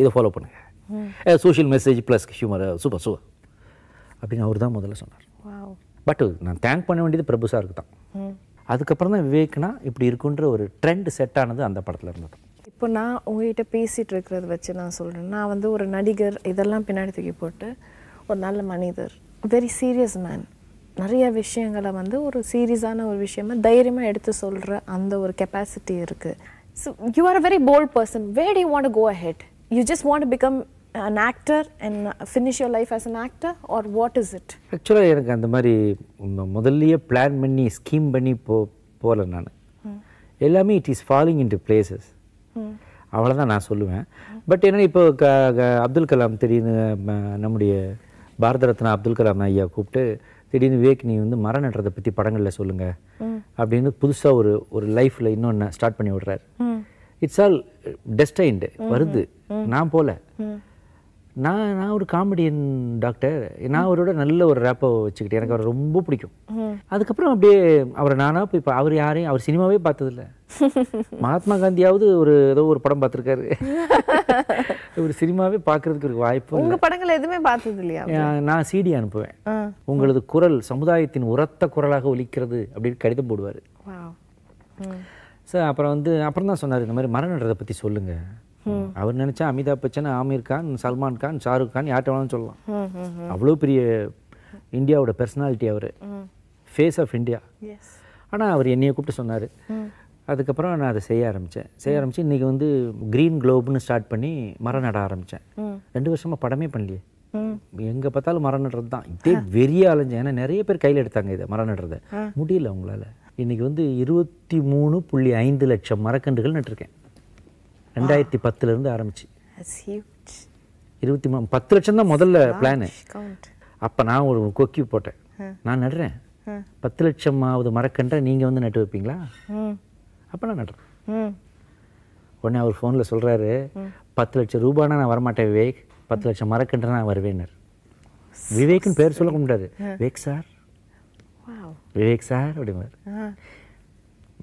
இதை ஃபாலோ பண்ணுங்கள் social message plus humour super super அப்படின்னு அவர் தான் முதல்ல சொன்னார் பட் நான் தேங்க் பண்ண வேண்டியது பிரபு சாருக்கு தான் அதுக்கப்புறம் தான் விவேக்னா இப்படி இருக்குன்ற ஒரு ட்ரெண்ட் செட் ஆனது அந்த படத்தில் இருந்தது இப்போ நான் உங்ககிட்ட பேசிகிட்டு இருக்கிறத வச்சு நான் சொல்கிறேன் நான் வந்து ஒரு நடிகர் இதெல்லாம் பின்னாடி தூக்கி போட்டு ஒரு நல்ல மனிதர் வெரி சீரியஸ் மேன் நிறைய விஷயங்களை வந்து ஒரு சீரியஸான ஒரு விஷயமா தைரியமாக எடுத்து சொல்கிற அந்த ஒரு கெப்பாசிட்டி இருக்குது So you are a very bold person. Where do you want to go ahead? You just want to become an actor and finish your life as an actor or what is it? ஆக்சுவலாக எனக்கு அந்த மாதிரி முதல்லையே பிளான் பண்ணி ஸ்கீம் பண்ணி போ போகல நான் எல்லாமே it is falling into places அவ்வளோதான் நான் சொல்லுவேன் பட் என்ன இப்போ அப்துல் கலாம் திடீர்னு நம்முடைய பாரத ரத்னா அப்துல் கலாம் ஐயா கூப்பிட்டு திடீர்னு விவேக் நீ வந்து மரம் நடுறதை பற்றி படங்களில் சொல்லுங்கள் அப்படின்னு புதுசாக ஒரு ஒரு லைஃப்பில் இன்னொன்று ஸ்டார்ட் பண்ணி விடுறாரு இட்ஸ் ஆல் டெஸ்டைன்டு வருது நான் போல நான் நான் ஒரு காமெடியன் டாக்டர் நான் அவரோட நல்ல ஒரு ரேப்பை வச்சுக்கிட்டேன் எனக்கு அவர் ரொம்ப பிடிக்கும் அதுக்கப்புறம் அப்படியே அவரை நானாக போய் அவர் யாரையும் அவர் சினிமாவே பார்த்ததில்ல மகாத்மா காந்தியாவது ஒரு ஏதோ ஒரு படம் பார்த்துருக்காரு ஒரு சினிமாவே பார்க்கறதுக்கு ஒரு வாய்ப்பு உங்கள் படங்கள் எதுவுமே பார்த்தது இல்லையா நான் சிடி அனுப்புவேன் உங்களது குரல் சமுதாயத்தின் உரத்த குரலாக ஒலிக்கிறது அப்படின்னு கடிதம் போடுவார் சார் அப்புறம் வந்து அப்புறம் தான் சொன்னார் இந்த மாதிரி மரம் பற்றி சொல்லுங்கள் அவர் நினச்சா அமிதாப் பச்சன் ஆமீர் கான் சல்மான் கான் ஷாருக் கான் யார்கிட்ட வேணாலும் சொல்லலாம் அவ்வளோ பெரிய இந்தியாவோட பர்சனாலிட்டி அவர் ஃபேஸ் ஆஃப் இந்தியா ஆனால் அவர் என்னையை கூப்பிட்டு சொன்னார் அதுக்கப்புறம் நான் அதை செய்ய ஆரம்பித்தேன் செய்ய ஆரம்பித்து இன்றைக்கி வந்து க்ரீன் க்ளோப்னு ஸ்டார்ட் பண்ணி மரம் நட ஆரம்பித்தேன் ரெண்டு வருஷமாக படமே பண்ணலையே எங்கே பார்த்தாலும் மரம் நடுறது தான் இதே வெறிய அலைஞ்சேன் ஏன்னா நிறைய பேர் கையில் எடுத்தாங்க இதை மரம் நடுறதை முடியல உங்களால் இன்றைக்கி வந்து இருபத்தி மூணு புள்ளி ஐந்து லட்சம் மரக்கன்றுகள் நட்டிருக்கேன் ரெண்டாயிரத்தி பத்துலேருந்து ஆரம்பிச்சு இருபத்தி மூணு பத்து லட்சம் தான் முதல்ல பிளானு அப்போ நான் ஒரு கொக்கி போட்டேன் நான் நடுறேன் பத்து லட்சம் ஆகுது மரக்கன்றை நீங்கள் வந்து நட்டு வைப்பீங்களா அப்போ நான் நடுறேன் உடனே அவர் ஃபோனில் சொல்கிறாரு பத்து லட்சம் ரூபானா நான் வரமாட்டேன் விவேக் பத்து லட்சம் மரக்கன்றை நான் வருவேன்னர் விவேக்னு பேர் சொல்ல முடியாது விவேக் சார் விவேக் சார் அப்படிம்பார்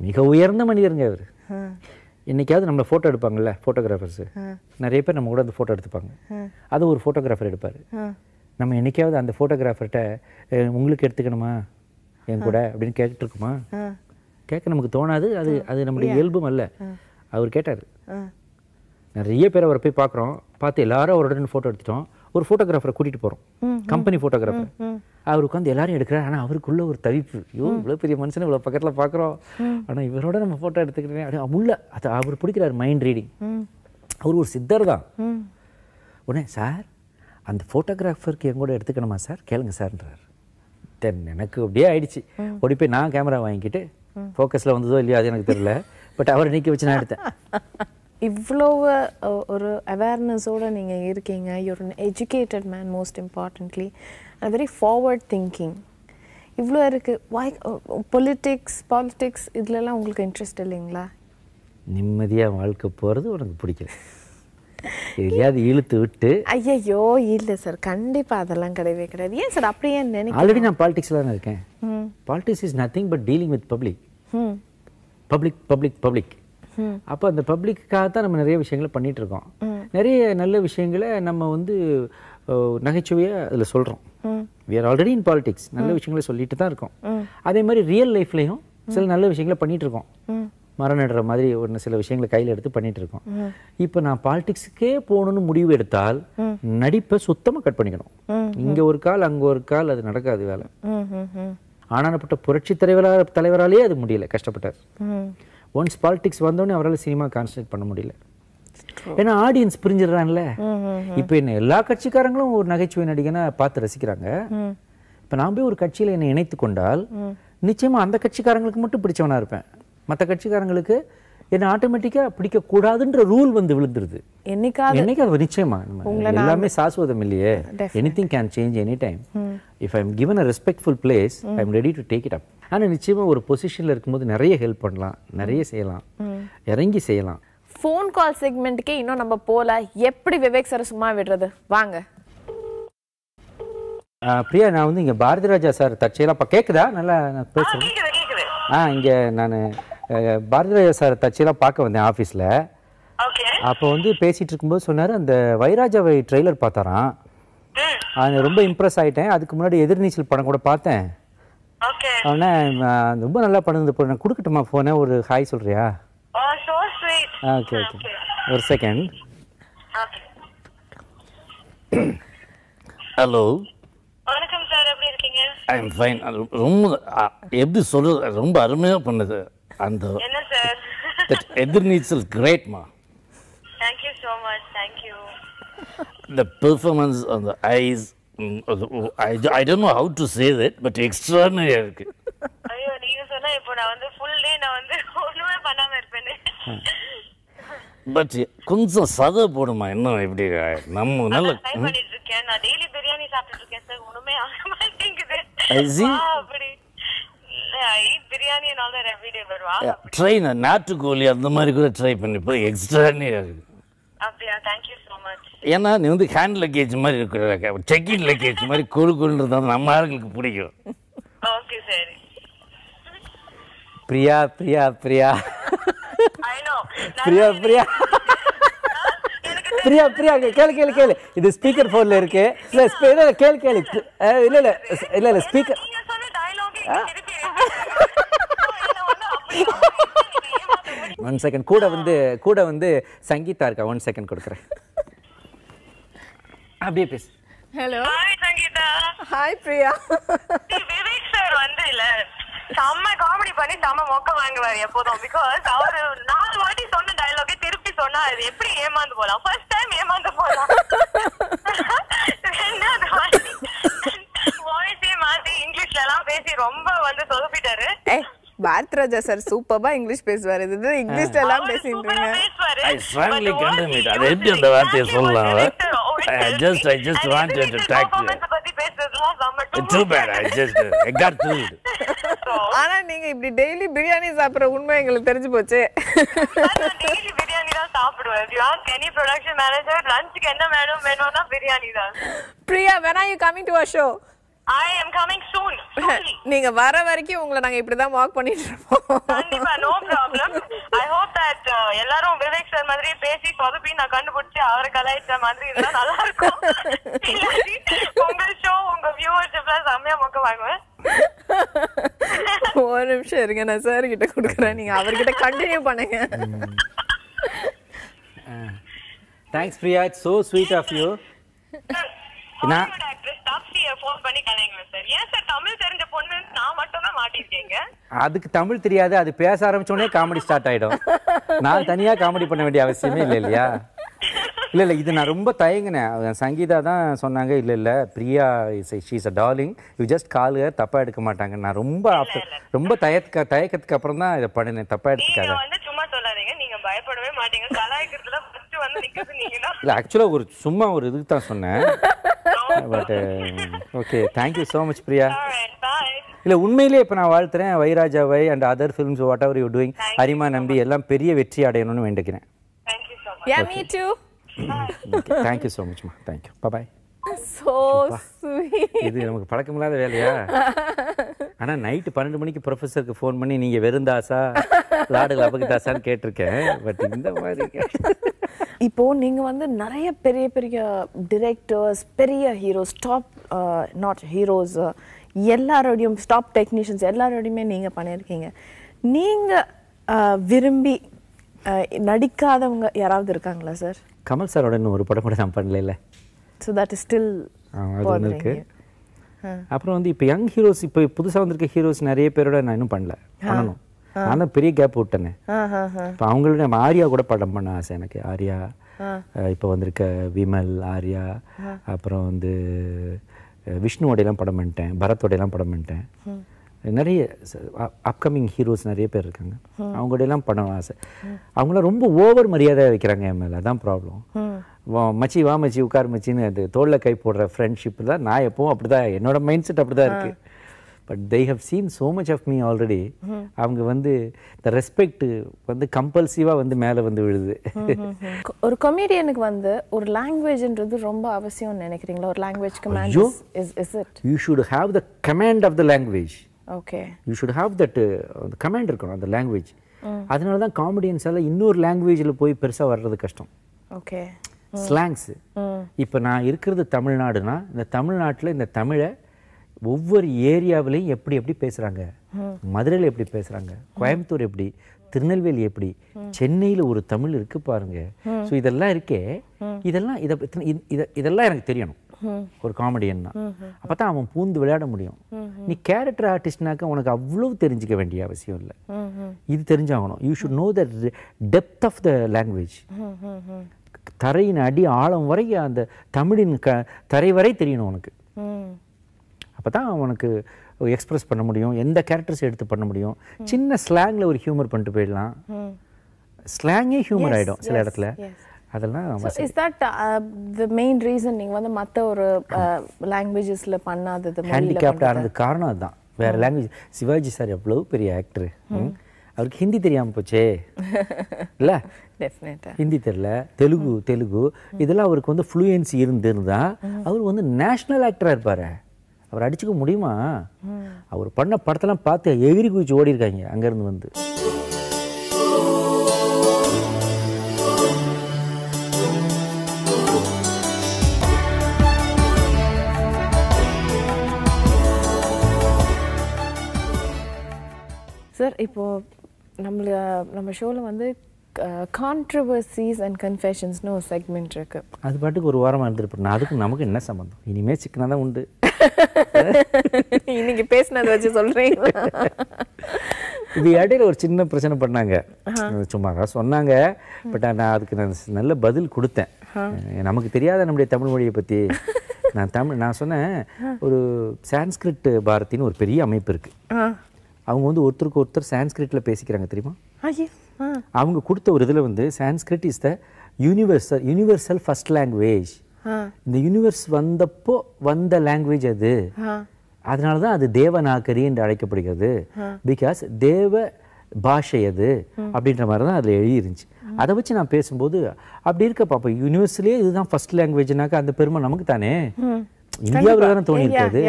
மிக உயர்ந்த மனிதருங்க அவர் என்னைக்காவது நம்மளை ஃபோட்டோ எடுப்பாங்கல்ல ஃபோட்டோகிராஃபர்ஸு நிறைய பேர் நம்ம கூட அந்த ஃபோட்டோ எடுத்துப்பாங்க அது ஒரு ஃபோட்டோகிராஃபர் எடுப்பார் நம்ம என்னைக்காவது அந்த ஃபோட்டோகிராஃபர்கிட்ட உங்களுக்கு எடுத்துக்கணுமா என் கூட அப்படின்னு கேட்டுருக்குமா கேட்க நமக்கு தோணாது அது அது நம்மளுடைய இயல்பும் அல்ல அவர் கேட்டார் நிறைய பேர் அவரை போய் பார்க்குறோம் பார்த்து எல்லாரும் அவருடன் ஃபோட்டோ எடுத்துட்டோம் ஒரு ஃபோட்டோகிராஃபரை கூட்டிகிட்டு போகிறோம் கம்பெனி ஃபோட்டோகிராஃபர் அவர் உட்காந்து எல்லாரும் எடுக்கிறார் ஆனால் அவருக்குள்ள ஒரு தவிப்பு ஐயோ இவ்வளோ பெரிய மனுஷன் இவ்வளோ பக்கத்தில் பார்க்குறோம் ஆனால் இவரோட நம்ம ஃபோட்டோ எடுத்துக்கிட்டேன் அப்படின்னு உள்ள அது அவர் பிடிக்கிறார் மைண்ட் ரீடிங் அவர் ஒரு சித்தர் தான் உடனே சார் அந்த ஃபோட்டோகிராஃபருக்கு எங்கூட எடுத்துக்கணுமா சார் கேளுங்க சார்ன்றார் தென் எனக்கு அப்படியே ஆயிடுச்சு ஓடி போய் நான் கேமரா வாங்கிக்கிட்டு ஃபோக்கஸில் வந்ததோ இல்லையோ அது எனக்கு தெரியல பட் அவரை நீக்கி வச்சு நான் எடுத்தேன் இவ்வளோ ஒரு அவேர்னஸோடு நீங்கள் இருக்கீங்க you're uneducated man most importantly அது வெரி ஃபார்வர்ட் திங்கிங் இவ்வளோ இருக்குது வாய் பொலிட்டிக்ஸ் பாலிட்டிக்ஸ் இதிலலாம் உங்களுக்கு இன்ட்ரெஸ்ட் இல்லைங்களா நிம்மதியாக வாழ்க்கை போகிறது உனக்கு பிடிக்கல எதையாவது இழுத்து விட்டு ஐயையோ இல்லை சார் கண்டிப்பாக அதெல்லாம் கிடையவே கிடையாது ஏன் சார் அப்படியே நினைக்கிறேன் ஆல்ரெடி நான் பாலிடிக்ஸில் தான் இருக்கேன் politics is nothing but dealing with public public public public அப்போ அந்த பப்ளிக்காக தான் நம்ம நிறைய விஷயங்களை இருக்கோம் நிறைய நல்ல விஷயங்களை நம்ம வந்து நகைச்சுவையை அதில் சொல்கிறோம் we are already in politics நல்ல விஷயங்களை சொல்லிட்டு தான் இருக்கோம் அதே மாதிரி ரியல் லைஃப்லேயும் சில நல்ல விஷயங்களை பண்ணிகிட்டு இருக்கோம் மரம் நடுற மாதிரி ஒரு சில விஷயங்களை கையில் எடுத்து பண்ணிட்டு இருக்கோம் இப்போ நான் பாலிடிக்ஸுக்கே போகணும்னு முடிவு எடுத்தால் நடிப்பை சுத்தமாக கட் பண்ணிக்கணும் இங்கே ஒரு கால் அங்கே ஒரு கால் அது நடக்காது வேலை ஆனானப்பட்ட புரட்சி தலைவராக தலைவராலேயே அது முடியல கஷ்டப்பட்டார் ஒன்ஸ் பாலிடிக்ஸ் வந்தோடனே அவரால் சினிமா கான்சன்ட்ரேட் பண்ண முடியல ஏன்னா ஆடியன்ஸ் பிரிஞ்சிடுறான்ல இப்போ என்ன எல்லா கட்சிக்காரங்களும் ஒரு நகைச்சுவை நடிகனா பார்த்து ரசிக்கிறாங்க இப்போ நான் போய் ஒரு கட்சியில் என்னை இணைத்து கொண்டால் நிச்சயமா அந்த கட்சிக்காரங்களுக்கு மட்டும் பிடிச்சவனா இருப்பேன் மற்ற கட்சிக்காரங்களுக்கு என்ன ஆட்டோமேட்டிக்கா பிடிக்க கூடாதுன்ற ரூல் வந்து விழுந்துருது என்னைக்காவது என்னைக்காவது நிச்சயமா எல்லாமே சாஸ்வதம் இல்லையே anything can change any time if I am given a respectful place I am ready to take it up ஆனால் நிச்சயமா ஒரு பொசிஷனில் இருக்கும்போது நிறைய ஹெல்ப் பண்ணலாம் நிறைய செய்யலாம் இறங்கி செய்யலாம் ஃபோன் கால் செக்மெண்ட்டுக்கே இன்னும் நம்ம போல எப்படி விவேக் சார் சும்மா விடுறது வாங்க பிரியா நான் வந்து இங்கே பாரதி ராஜா சார் தற்செயலாக இப்போ கேட்குதா நல்லா நான் பேசுகிறேன் ஆ இங்கே நான் பாரதி ராஜா சார் தற்செயலாக பார்க்க வந்தேன் ஆஃபீஸில் அப்போ வந்து பேசிகிட்டு இருக்கும்போது சொன்னார் அந்த வைராஜாவை ட்ரெய்லர் பார்த்தாராம் அது ரொம்ப இம்ப்ரெஸ் ஆகிட்டேன் அதுக்கு முன்னாடி எதிர்நீச்சல் படம் கூட பார்த்தேன் ரொம்ப நல்லா படம் இப்போ நான் கொடுக்கட்டுமா ஃபோனை ஒரு ஹாய் சொல்கிறியா ஓகே ஓகே ஒரு செகண்ட் ஹலோ வணக்கம் சார் எப்படி இருக்கீங்க ஐ அம் ஃபைன் ரொம்ப எப்படி சொல்றது ரொம்ப அருமையாக பண்ணுது அந்த என்ன சார் எதிர்நீச்சல் கிரேட்மா thank you so much thank you the performance on the eyes I I don't know how to say that but எக்ஸ்ட்ரானரியாக இருக்குது ஐயோ நீங்கள் சொன்னால் இப்போ நான் வந்து ஃபுல் டே நான் வந்து ஒன்றுமே பண்ணாமல் இருப்பேன் பட் கொஞ்சம் சத போடுமா என்ன இப்படி நம்ம நல்ல நான் டெய்லி பிரியாணி சாப்பிட்டு இருக்கேன் சார் ஆக மாட்டேங்குது நாட்டுக்கோழி அந்த மாதிரி கூட ட்ரை பண்ணி இப்போ எக்ஸ்ட்ரானியாக இருக்குது ஏன்னா நீ வந்து ஹேண்ட் லக்கேஜ் மாதிரி இருக்கிற செக்கிங் லக்கேஜ் மாதிரி கொழு கொழுன்றது நம்ம ஆளுங்களுக்கு பிடிக்கும் ஓகே பிரியா பிரியா பிரியா பிரியா பிரியா பிரியா பிரியா கேளு கேளு கேளு இது ஸ்பீக்கர் ஃபோனில் இருக்கு இல்லை இல்லை கேளு கேளு இல்லை இல்லை இல்லை இல்லை ஸ்பீக்கர் ஒன் செகண்ட் கூட வந்து கூட வந்து சங்கீதா இருக்கா ஒன் செகண்ட் கொடுக்குறேன் அப்படியே பேசு hello hi Sangeetha hi Priya Vivek sir வந்து இல்லை செம்ம காமெடி பண்ணி செம்ம மொக்க வாங்குவாரு எப்போதும் பிகாஸ் அவரு நாலு வாட்டி சொன்ன டயலாகே திருப்பி சொன்னா அது எப்படி ஏமாந்து போலாம் ஃபர்ஸ்ட் டைம் ஏமாந்து போலாம் ரெண்டாவது வாட்டி வாய்ஸே மாத்தி இங்கிலீஷ்ல எல்லாம் பேசி ரொம்ப வந்து சொதுப்பிட்டாரு பாரத்ராஜா சார் சூப்பரா இங்கிலீஷ் பேசுவார் இது இங்கிலீஷ்ல எல்லாம் பேசிட்டு ஐ அது எப்படி அந்த வார்த்தையை சொல்லலாம் just I just want to attack ஆனா நீங்க இப்படி டெய்லி பிரியாணி சாப்பிடுற உண்மை எங்களுக்கு தெரிஞ்சு போச்சு டெய்லி பிரியாணி தான் சாப்பிடுவேன் மேனேஜர் என்ன வேணும் வேணும்னா பிரியாணி தான் பிரியா வேணா you you coming I am coming soon நீங்க வர வரைக்கும் உங்களை நாங்க இப்படி தான் வாக் பண்ணிட்டு இருப்போம் no problem I hope that எல்லாரும் விவேக் சார் மாதிரி பேசி சொதப்பி நான் கண்டுபிடிச்சு அவரை கலாய்ச்ச மாதிரி இருந்தா நல்லா இருக்கும் உங்க ஷோ உங்க வியூவர்ஸ் எல்லாம் செம்மையா மொக்க வாங்குவேன் ஒரு நிமிஷம் இருங்க நான் சார் கிட்ட கொடுக்குறேன் நீங்க அவர்கிட்ட கண்டினியூ பண்ணுங்க thanks Priya so sweet of you நான் ஃபோன் பண்ணி சார் ஏன் சார் தமிழ் தெரிஞ்ச பொண்ணு நான் மட்டும் தான் அதுக்கு தமிழ் தெரியாது அது பேச ஆரம்பிச்சோடனே காமெடி ஸ்டார்ட் ஆயிடும் நான் தனியா காமெடி பண்ண வேண்டிய அவசியமே இல்லை இல்லையா இல்ல இல்ல இது நான் ரொம்ப தயங்கினேன் சங்கீதா தான் சொன்னாங்க இல்ல இல்ல Priya is she's a darling you just காலுக தப்பா எடுக்க மாட்டாங்க நான் ரொம்ப ரொம்ப தயக்க தயக்கத்துக்கு அப்புறம் தான் இதை பண்ணினேன் தப்பா எடுத்துக்காத சும்மா சொல்லாதீங்க பயப்படவே மாட்டீங்க கலாய்க்கிறதுல இல்ல ஆக்சுவலா ஒரு சும்மா ஒரு இதுக்கு தான் சொன்னேன் but okay thank you so much Priya இல்ல உண்மையிலேயே இப்ப நான் வாழ்த்துறேன் வைராஜாவை and other films whatever you doing ஹரிமா நம்பி எல்லாம் பெரிய வெற்றி அடையணும்னு வேண்டுகிறேன் தேங்க்யூ ஸோ மச்மா தேங்க்யூ பாய் சோ இது நமக்கு பழக்கமில்லாத வேலையா ஆனா நைட் பன்னெண்டு மணிக்கு ப்ரொஃபஸருக்கு ஃபோன் பண்ணி நீங்க வெறுந்தாசா லாடு லபகுதாசான்னு கேட்டிருக்கேன் பட் இந்த மாதிரி இப்போ நீங்க வந்து நிறைய பெரிய பெரிய டிரெக்டர்ஸ் பெரிய ஹீரோஸ் டாப் நாட் ஹீரோஸ் எல்லாரோடையும் ஸ்டாப் டெக்னீஷியன்ஸ் எல்லாரோடையுமே நீங்க பண்ணியிருக்கீங்க நீங்க uh, விரும்பி uh, நடிக்காதவங்க யாராவது இருக்காங்களா சார் கமல் சாரோட ஒரு படம் கூட நான் பண்ணல ஸோ தட் இஸ் ஸ்டில் இருக்கு அப்புறம் வந்து இப்போ யங் ஹீரோஸ் இப்போ புதுசாக வந்திருக்க ஹீரோஸ் நிறைய பேரோட நான் இன்னும் பண்ணல பண்ணணும் நான் பெரிய கேப் விட்டேனே இப்போ அவங்களுக்கு நம்ம ஆர்யா கூட படம் பண்ண ஆசை எனக்கு ஆர்யா இப்போ வந்திருக்க விமல் ஆர்யா அப்புறம் வந்து விஷ்ணுவோடையெல்லாம் படம் பண்ணிட்டேன் பரத்தோடையெல்லாம் படம் பண்ணிட்டேன் நிறைய அப்கமிங் ஹீரோஸ் நிறைய பேர் இருக்காங்க எல்லாம் படம் ஆசை அவங்கள ரொம்ப ஓவர் மரியாதை வைக்கிறாங்க என் மேலே அதான் ப்ராப்ளம் மச்சி வா மச்சி உட்கார் மச்சின்னு அது தோளில் கை போடுற ஃப்ரெண்ட்ஷிப் தான் நான் எப்பவும் அப்படி தான் என்னோட மைண்ட் செட் அப்படி தான் இருக்குது but they have seen so much of me already அவங்க வந்து இந்த ரெஸ்பெக்ட் வந்து கம்பல்சிவாக வந்து மேலே வந்து விழுது ஒரு கொமேடியனுக்கு வந்து ஒரு லாங்குவேஜ்ன்றது ரொம்ப அவசியம்னு நினைக்கிறீங்களா ஒரு language command is is it you should have the command of the language okay you should have that command இருக்கணும் அந்த லாங்குவேஜ் அதனால தான் காமெடியன்ஸ் எல்லாம் இன்னொரு லாங்குவேஜில் போய் பெருசாக வர்றது கஷ்டம் ஓகே ஸ்லாங்ஸு இப்போ நான் இருக்கிறது தமிழ்நாடுனா இந்த தமிழ்நாட்டில் இந்த தமிழை ஒவ்வொரு ஏரியாவிலையும் எப்படி எப்படி பேசுகிறாங்க மதுரையில் எப்படி பேசுகிறாங்க கோயம்புத்தூர் எப்படி திருநெல்வேலி எப்படி சென்னையில் ஒரு தமிழ் இருக்கு பாருங்க ஸோ இதெல்லாம் இருக்கே இதெல்லாம் இதை இதெல்லாம் எனக்கு தெரியணும் ஒரு காமெடியன்னா அப்போ தான் அவன் பூந்து விளையாட முடியும் நீ கேரக்டர் ஆர்டிஸ்ட்னாக்க உனக்கு அவ்வளோ தெரிஞ்சிக்க வேண்டிய அவசியம் இல்லை இது தெரிஞ்சாகணும் you should know the depth of the language தரையின் அடி ஆழம் வரை அந்த தமிழின் க தரை வரை தெரியணும் உனக்கு அப்போ தான் அவனுக்கு எக்ஸ்ப்ரெஸ் பண்ண முடியும் எந்த கேரக்டர்ஸ் எடுத்து பண்ண முடியும் சின்ன ஸ்லாங்கில் ஒரு ஹியூமர் பண்ணிட்டு போயிடலாம் ஸ்லாங்கே ஹியூமர் ஆகிடும் சில இடத்துல அதெல்லாம் த மெயின் ரீசன் நீங்கள் வந்து மற்ற ஒரு uh, பண்ணாதது காரணம் அதுதான் சிவாஜி சார் பெரிய அவருக்கு ஹிந்தி தெரியாமல் போச்சே இல்ல ஹிந்தி தெரியல தெலுங்கு தெலுங்கு இதெல்லாம் அவருக்கு வந்து ஃப்ளூயன்சி அவர் வந்து நேஷனல் ஆக்டராக இருப்பார் அவர் அடிச்சுக்க முடியுமா அவர் பண்ண படத்தெல்லாம் பார்த்து எகிரி குவிச்சு ஓடி இருக்காங்க அங்கேருந்து வந்து சார் இப்போது நம்மள நம்ம ஷோவில் வந்து கான்ட்ரவர்சிஸ் அண்ட் கன்ஃபெஷன்ஸ்னு ஒரு செக்மெண்ட் இருக்குது அது பாட்டுக்கு ஒரு வாரமாக நான் அதுக்கு நமக்கு என்ன சம்மந்தம் இனிமேல் சிக்கனாக தான் உண்டு இன்னைக்கு பேசினதை வச்சு சொல்றீங்களா இது இடையில ஒரு சின்ன பிரச்சனை பண்ணாங்க சும்மா சொன்னாங்க பட் நான் அதுக்கு நான் நல்ல பதில் கொடுத்தேன் நமக்கு தெரியாத நம்முடைய தமிழ் மொழியை பற்றி நான் தமிழ் நான் சொன்னேன் ஒரு சான்ஸ்கிரிட் பாரதின்னு ஒரு பெரிய அமைப்பு இருக்கு அவங்க வந்து ஒருத்தருக்கு ஒருத்தர் சான்ஸ்கிரிட்ல பேசிக்கிறாங்க தெரியுமா அவங்க கொடுத்த ஒரு இதில் வந்து Sanskrit is the universal universal first language இந்த யூனிவர்ஸ் வந்தப்போ வந்த லாங்குவேஜ் அது அதனால தான் அது தேவநாகரி என்று அழைக்கப்படுகிறது பிகாஸ் தேவ பாஷை அது அப்படின்ற மாதிரி தான் அதில் எழுதியிருந்துச்சு அதை வச்சு நான் பேசும்போது அப்படி இருக்க பாப்பா யூனிவர்ஸ்லேயே இதுதான் ஃபர்ஸ்ட் லாங்குவேஜ்னாக்கா அந்த பெருமை நமக்கு தானே இந்தியாவில் தானே தோணி இருக்காது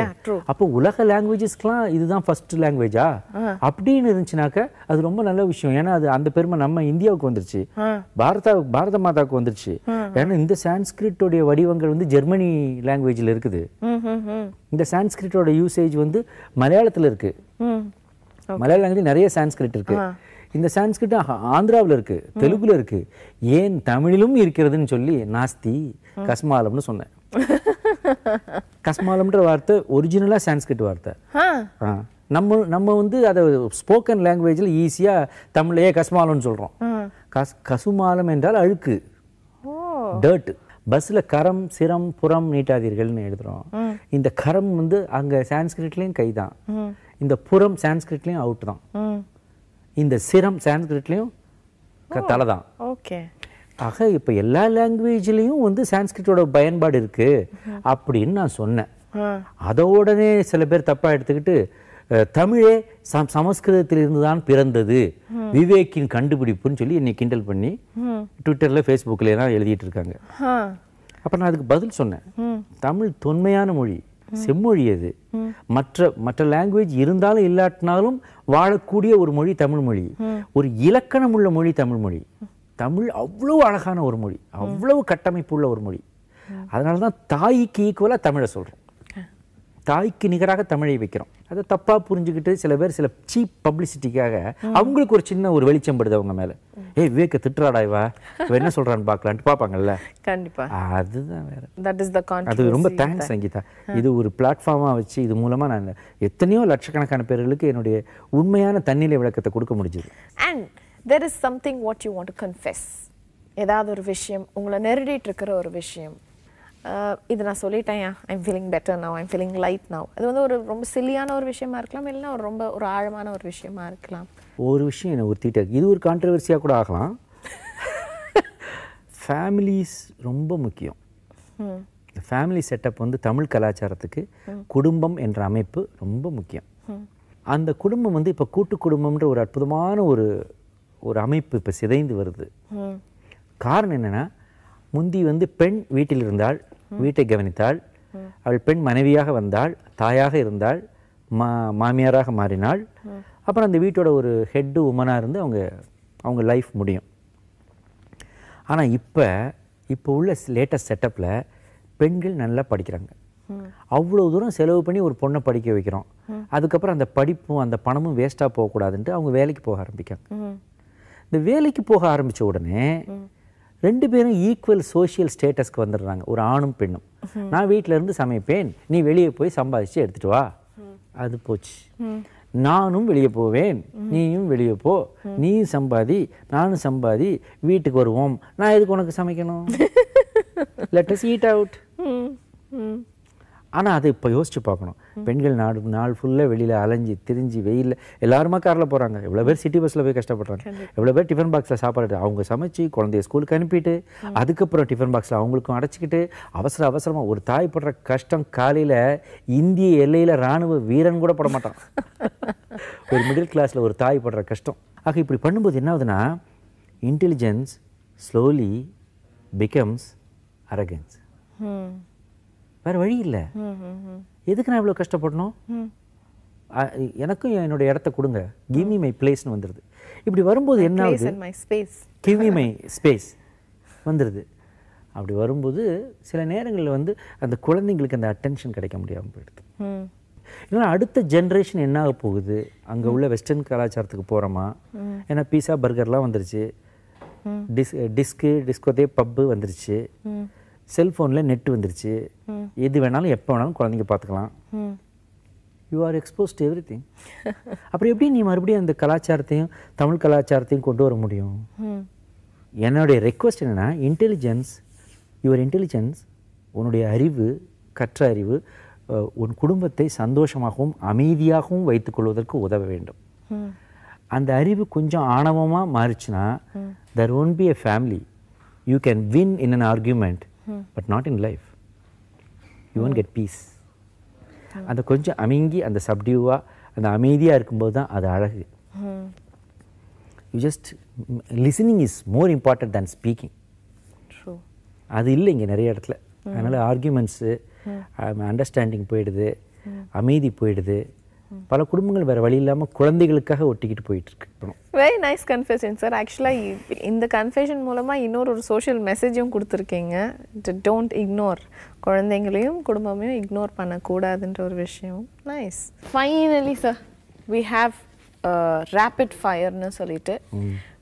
அப்போ உலக லாங்குவேஜஸ்க்கெலாம் இதுதான் ஃபர்ஸ்ட் லாங்குவேஜா அப்படின்னு இருந்துச்சுனாக்க அது ரொம்ப நல்ல விஷயம் ஏன்னா அது அந்த பெருமை நம்ம இந்தியாவுக்கு வந்துருச்சு பாரதா பாரத மாதாவுக்கு வந்துருச்சு ஏன்னா இந்த சான்ஸ்கிரிட்டோடைய வடிவங்கள் வந்து ஜெர்மனி லாங்குவேஜில் இருக்குது இந்த சான்ஸ்கிரிட்டோட யூசேஜ் வந்து மலையாளத்தில் இருக்கு மலையாள லாங்குவேஜ் நிறைய சான்ஸ்கிரிட் இருக்கு இந்த சான்ஸ்கிரிட் ஆந்திராவில் இருக்கு தெலுங்குல இருக்கு ஏன் தமிழிலும் இருக்கிறதுன்னு சொல்லி நாஸ்தி கஸ்மாலம்னு சொன்னேன் கஸ்மாலம்ன்ற வார்த்தை ஒரிஜினலாக சான்ஸ்கிரிட் வார்த்தை நம்ம நம்ம வந்து அதை ஸ்போக்கன் லாங்குவேஜில் ஈஸியாக தமிழையே கஸ்மாலம்னு சொல்கிறோம் கஸ் கசுமாலம் என்றால் அழுக்கு டர்ட் பஸ்ஸில் கரம் சிரம் புறம் நீட்டாதீர்கள்னு எழுதுகிறோம் இந்த கரம் வந்து அங்கே சான்ஸ்கிரிட்லேயும் கை தான் இந்த புறம் சான்ஸ்கிரிட்லேயும் அவுட் தான் இந்த சிரம் சான்ஸ்கிரிட்லேயும் தலை தான் ஓகே ஆக இப்போ எல்லா லாங்குவேஜ்லேயும் வந்து சான்ஸ்கிரிட்டோட பயன்பாடு இருக்குது அப்படின்னு நான் சொன்னேன் அதை உடனே சில பேர் தப்பாக எடுத்துக்கிட்டு தமிழே சம் சமஸ்கிருதத்திலிருந்து தான் பிறந்தது விவேக்கின் கண்டுபிடிப்புன்னு சொல்லி என்னை கிண்டல் பண்ணி ட்விட்டரில் ஃபேஸ்புக்கில் எல்லாம் எழுதிட்டு இருக்காங்க அப்போ நான் அதுக்கு பதில் சொன்னேன் தமிழ் தொன்மையான மொழி செம்மொழி அது மற்ற மற்ற லாங்குவேஜ் இருந்தாலும் இல்லாட்டினாலும் வாழக்கூடிய ஒரு மொழி தமிழ் மொழி ஒரு இலக்கணம் உள்ள மொழி தமிழ் மொழி தமிழ் அவ்வளோ அழகான ஒரு மொழி அவ்வளவு கட்டமைப்பு உள்ள ஒரு மொழி அதனால தான் தாய்க்கு ஈக்குவலாக தமிழை சொல்கிறோம் தாய்க்கு நிகராக தமிழை வைக்கிறோம் அதை தப்பாக புரிஞ்சுக்கிட்டு சில பேர் சில சீப் பப்ளிசிட்டிக்காக அவங்களுக்கு ஒரு சின்ன ஒரு வெளிச்சம் படுது அவங்க மேலே ஏய் விவேக்க திட்டுறாடா இவா இவ என்ன சொல்கிறான்னு பார்க்கலான்ட்டு பார்ப்பாங்கல்ல கண்டிப்பாக அதுதான் வேறு தட் இஸ் த அது ரொம்ப தேங்க்ஸ் சங்கீதா இது ஒரு பிளாட்ஃபார்மாக வச்சு இது மூலமாக நான் எத்தனையோ லட்சக்கணக்கான பேர்களுக்கு என்னுடைய உண்மையான தன்னிலை விளக்கத்தை கொடுக்க முடிஞ்சது and there is something what you want to confess ஏதாவது ஒரு விஷயம் உங்களை நெருடிட்டு இருக்கிற ஒரு விஷயம் இது நான் சொல்லிட்டேன் I'm feeling better now I'm feeling light now அது வந்து ஒரு ரொம்ப சில்லியான ஒரு விஷயமா இருக்கலாம் இல்லைன்னா ஒரு ரொம்ப ஒரு ஆழமான ஒரு விஷயமா இருக்கலாம் ஒரு விஷயம் என்ன ஒரு தீட்டை இது ஒரு கான்ட்ரவர்சியாக கூட ஆகலாம் ஃபேமிலிஸ் ரொம்ப முக்கியம் ஃபேமிலி செட்டப் வந்து தமிழ் கலாச்சாரத்துக்கு குடும்பம் என்ற அமைப்பு ரொம்ப முக்கியம் அந்த குடும்பம் வந்து இப்போ கூட்டு குடும்பம்ன்ற ஒரு அற்புதமான ஒரு ஒரு அமைப்பு இப்போ சிதைந்து வருது காரணம் என்னென்னா முந்தி வந்து பெண் வீட்டில் இருந்தால் வீட்டை கவனித்தாள் அவள் பெண் மனைவியாக வந்தால் தாயாக இருந்தால் மா மாமியாராக மாறினாள் அப்புறம் அந்த வீட்டோட ஒரு ஹெட்டு உமனாக இருந்து அவங்க அவங்க லைஃப் முடியும் ஆனால் இப்போ இப்போ உள்ள லேட்டஸ்ட் செட்டப்பில் பெண்கள் நல்லா படிக்கிறாங்க அவ்வளோ தூரம் செலவு பண்ணி ஒரு பொண்ணை படிக்க வைக்கிறோம் அதுக்கப்புறம் அந்த படிப்பும் அந்த பணமும் வேஸ்ட்டாக போகக்கூடாதுன்ட்டு அவங்க வேலைக்கு போக ஆரம்பிக்காங்க இந்த வேலைக்கு போக ஆரம்பித்த உடனே ரெண்டு பேரும் ஈக்குவல் சோஷியல் ஸ்டேட்டஸ்க்கு வந்துடுறாங்க ஒரு ஆணும் பெண்ணும் நான் வீட்டில் இருந்து சமைப்பேன் நீ வெளியே போய் சம்பாதிச்சு எடுத்துட்டு வா அது போச்சு நானும் வெளியே போவேன் நீயும் வெளியே போ நீயும் சம்பாதி நானும் சம்பாதி வீட்டுக்கு வருவோம் நான் எதுக்கு உனக்கு சமைக்கணும் லெட்டஸ் ஈட் அவுட் ஆனால் அதை இப்போ யோசிச்சு பார்க்கணும் பெண்கள் நாடு நாள் ஃபுல்லாக வெளியில் அலைஞ்சி திரிஞ்சு வெயிலில் எல்லாருமா காரில் போகிறாங்க எவ்வளோ பேர் சிட்டி பஸ்ஸில் போய் கஷ்டப்படுறாங்க எவ்வளோ பேர் டிஃபன் பாக்ஸில் சாப்பாடு அவங்க சமைச்சு குழந்தைய ஸ்கூலுக்கு அனுப்பிட்டு அதுக்கப்புறம் டிஃபன் பாக்ஸில் அவங்களுக்கும் அடைச்சிக்கிட்டு அவசர அவசரமாக ஒரு தாய் படுற கஷ்டம் காலையில் இந்திய எல்லையில் இராணுவ வீரன் கூட பட மாட்டான் ஒரு மிடில் கிளாஸில் ஒரு தாய் படுற கஷ்டம் ஆக இப்படி பண்ணும்போது என்ன ஆகுதுன்னா இன்டெலிஜென்ஸ் ஸ்லோலி பிகம்ஸ் அரகன்ஸ் வேறு வழி இல்லை எதுக்கு நான் இவ்வளோ கஷ்டப்படணும் எனக்கும் என்னுடைய இடத்த கொடுங்க கிவ் மீ மை பிளேஸ்னு வந்துடுது இப்படி வரும்போது என்ன ஆகுது கிவ் மீ மை ஸ்பேஸ் வந்துடுது அப்படி வரும்போது சில நேரங்களில் வந்து அந்த குழந்தைங்களுக்கு அந்த அட்டென்ஷன் கிடைக்க முடியாமல் போயிடுது இல்லைன்னா அடுத்த ஜென்ரேஷன் என்ன ஆக போகுது அங்கே உள்ள வெஸ்டர்ன் கலாச்சாரத்துக்கு போகிறோமா ஏன்னா பீஸா பர்கர்லாம் வந்துருச்சு டிஸ்கு டிஸ்கோதே பப்பு வந்துருச்சு செல்ஃபோனில் நெட் வந்துருச்சு எது வேணாலும் எப்போ வேணாலும் குழந்தைங்க பார்த்துக்கலாம் you are expose to everything அப்புறம் எப்படி நீ மறுபடியும் அந்த கலாச்சாரத்தையும் தமிழ் கலாச்சாரத்தையும் கொண்டு வர முடியும் என்னுடைய ரெக்வஸ்ட் என்னென்னா இன்டெலிஜென்ஸ் யுவர் இன்டெலிஜென்ஸ் உன்னுடைய அறிவு கற்ற அறிவு உன் குடும்பத்தை சந்தோஷமாகவும் அமைதியாகவும் வைத்துக்கொள்வதற்கு உதவ வேண்டும் அந்த அறிவு கொஞ்சம் ஆணவமாக மாறிச்சுன்னா there one be a family you can win in an argument but not in life you won't get peace அந்த கொஞ்சம் அமைங்கி அந்த சப்டியூவாக அந்த அமைதியாக இருக்கும்போது தான் அது அழகு you just listening is more important than speaking அது இல்லை இங்கே நிறைய இடத்துல அதனால் ஆர்கியூமெண்ட்ஸு அண்டர்ஸ்டாண்டிங் போயிடுது அமைதி போயிடுது பல குடும்பங்கள் வேறு வழி இல்லாமல் குழந்தைகளுக்காக ஒட்டிக்கிட்டு போயிட்டுருக்கு வெரி நைஸ் கன்ஃபியூஷன் சார் ஆக்சுவலாக இந்த கன்ஃபியூஷன் மூலமாக இன்னொரு ஒரு சோஷியல் மெசேஜும் கொடுத்துருக்கீங்க டோன்ட் இக்னோர் குழந்தைங்களையும் குடும்பமையும் இக்னோர் பண்ணக்கூடாதுன்ற ஒரு விஷயம் nice finally sir we have rapid ஃபயர்னு சொல்லிட்டு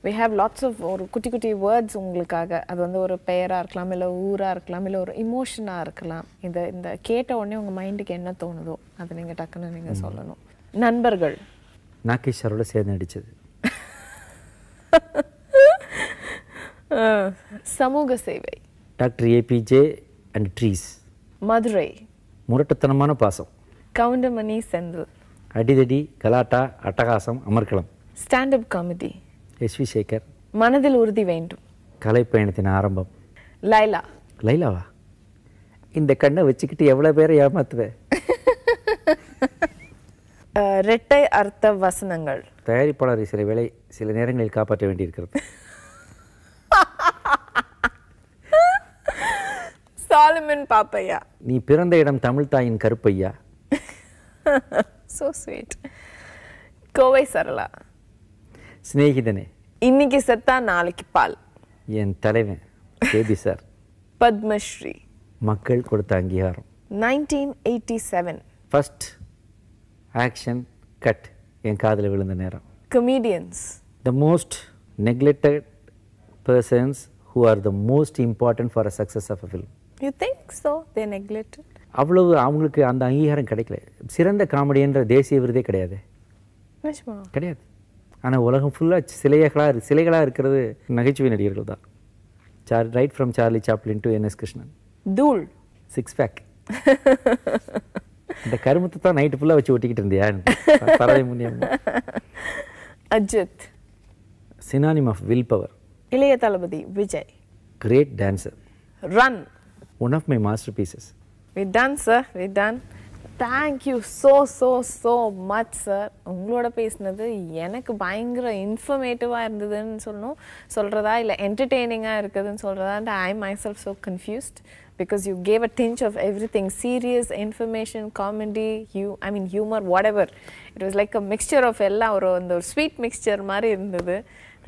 வி ஹாவ் லாட்ஸ் ஆஃப் ஒரு குட்டி குட்டி வேர்ட்ஸ் உங்களுக்காக அது வந்து ஒரு பெயராக இருக்கலாம் இல்லை ஊராக இருக்கலாம் இல்லை ஒரு இமோஷனாக இருக்கலாம் இந்த இந்த கேட்ட உடனே உங்கள் மைண்டுக்கு என்ன தோணுதோ அதை நீங்கள் டக்குன்னு நீங்கள் சொல்லணும் நண்பர்கள் நாகேஷரோட சேர்ந்து அடித்தது சமூக சேவை doctor APJ and trees Madurai முரட்டுத்தனமான பாசம் கவுண்டமணி செந்தில் அடிதடி கலாட்டா அட்டகாசம் stand standup comedy S V Sekar மனதில் உறுதி வேண்டும் கலைப்பயணத்தின் ஆரம்பம் லைலா லைலாவா இந்த கண்ணை வச்சுக்கிட்டு எவ்வளோ பேரை ஏமாத்துவேன் ரெட்டை அர்த்த வசனங்கள் தயாரிப்பாளர் சில வேலை சில நேரங்களில் காப்பாற்ற வேண்டியிருக்கிறது சாலமன் பாப்பையா நீ பிறந்த இடம் தமிழ் தாயின் கருப்பையா ஸோ ஸ்வீட் கோவை சரளா சிநேகிதனே இன்னைக்கு செத்தா நாளைக்கு பால் என் தலைவன் பேபி சார் பத்மஸ்ரீ மக்கள் கொடுத்த அங்கீகாரம் nineteen eighty seven first action cut என் காதில் விழுந்த நேரம் comedians the most neglected persons who are the most important for a success of a film you think so they neglected அவ்வளவு அவங்களுக்கு அந்த அங்கீகாரம் கிடைக்கல சிறந்த காமெடின்ற தேசிய விருதே கிடையாது கிடையாது ஆனால் உலகம் ஃபுல்லாக சிலைகளாக சிலைகளாக இருக்கிறது நகைச்சுவை நடிகர்கள் தான் sir right from Charlie Chaplin to N S Krishnan தூள் சிக்ஸ் பேக் இந்த கருமத்தை தான் நைட்டு ஃபுல்லாக வச்சு ஒட்டிக்கிட்டு இருந்தியா பறவை முன்னியம் Ajith synonym of will power இளைய தளபதி Vijay great dancer run one of my masterpieces we done sir we done thank you so so so much sir உங்களோட பேசினது எனக்கு பயங்கர இன்ஃபர்மேட்டிவாக இருந்ததுன்னு சொல்லணும் சொல்கிறதா இல்லை என்டர்டெய்னிங்காக இருக்குதுன்னு சொல்கிறதா and I myself so confused because you gave a tinge of everything serious information comedy you I mean humour whatever it was like a mixture of எல்லாம் ஒரு அந்த ஒரு ஸ்வீட் மிக்சர் மாதிரி இருந்தது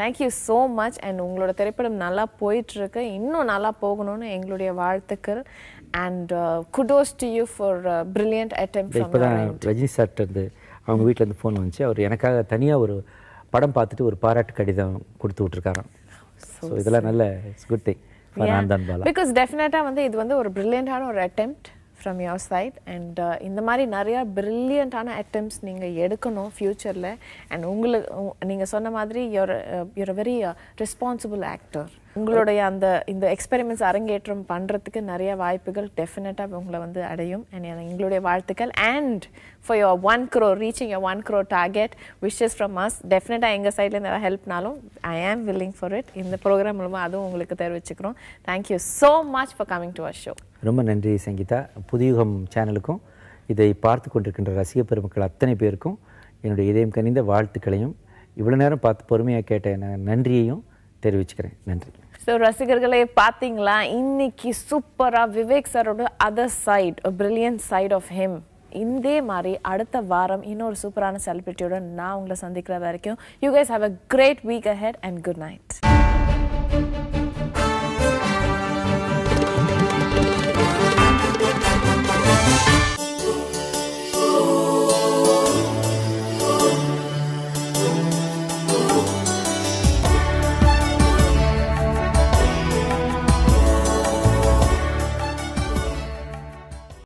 தேங்க்யூ ஸோ மச் அண்ட் உங்களோட திரைப்படம் நல்லா போயிட்டுருக்கு இன்னும் நல்லா போகணும்னு எங்களுடைய வாழ்த்துக்கள் and kudos to you for brilliant attempt இப்போதான் தான் ரஜினி சார்ட்டேருந்து அவங்க வீட்டிலேருந்து ஃபோன் வந்துச்சு அவர் எனக்காக தனியாக ஒரு படம் பார்த்துட்டு ஒரு பாராட்டு கடிதம் கொடுத்து விட்ருக்காராம் ஸோ இதெல்லாம் நல்ல இட்ஸ் குட் திங் பிகாஸ் டெஃபினட்டாக வந்து இது வந்து ஒரு பிரில்லியண்ட்டான ஒரு attempt from your side and இந்த மாதிரி நிறையா பிரில்லியண்ட்டான அட்டெம்ப்ஸ் நீங்கள் எடுக்கணும் ஃப்யூச்சரில் அண்ட் உங்களுக்கு நீங்கள் சொன்ன மாதிரி your you're very responsible actor உங்களுடைய அந்த இந்த எக்ஸ்பெரிமெண்ட்ஸ் அரங்கேற்றம் பண்ணுறதுக்கு நிறைய வாய்ப்புகள் டெஃபினட்டாக உங்களை வந்து அடையும் அண்ட் எங்களுடைய வாழ்த்துக்கள் and for your own grow reaching your own grow target wishes from us டெஃபினட்டாக எங்கள் சைடில் எதாவது ஹெல்ப்னாலும் I am willing for it இந்த ப்ரோக்ராம் மூலமாக அதுவும் உங்களுக்கு தெரிவிச்சுக்கிறோம் thank you so much for coming to our show ரொம்ப நன்றி சங்கீதா புதியுகம் சேனலுக்கும் இதை பார்த்து கொண்டிருக்கின்ற ரசிக பெருமக்கள் அத்தனை பேருக்கும் என்னுடைய இதயம் கனிந்த வாழ்த்துக்களையும் இவ்வளோ நேரம் பார்த்து பொறுமையாக கேட்ட நன்றியையும் தெரிவிச்சுக்கிறேன் நன்றி ஸோ ரசிகர்களே பார்த்தீங்களா இன்னைக்கு சூப்பராக விவேக் சாரோட other side brilliant side of him இதே மாதிரி அடுத்த வாரம் இன்னொரு சூப்பரான செலிபிரிட்டியோட நான் உங்களை சந்திக்கிற வரைக்கும் you guys have a great week ahead and good night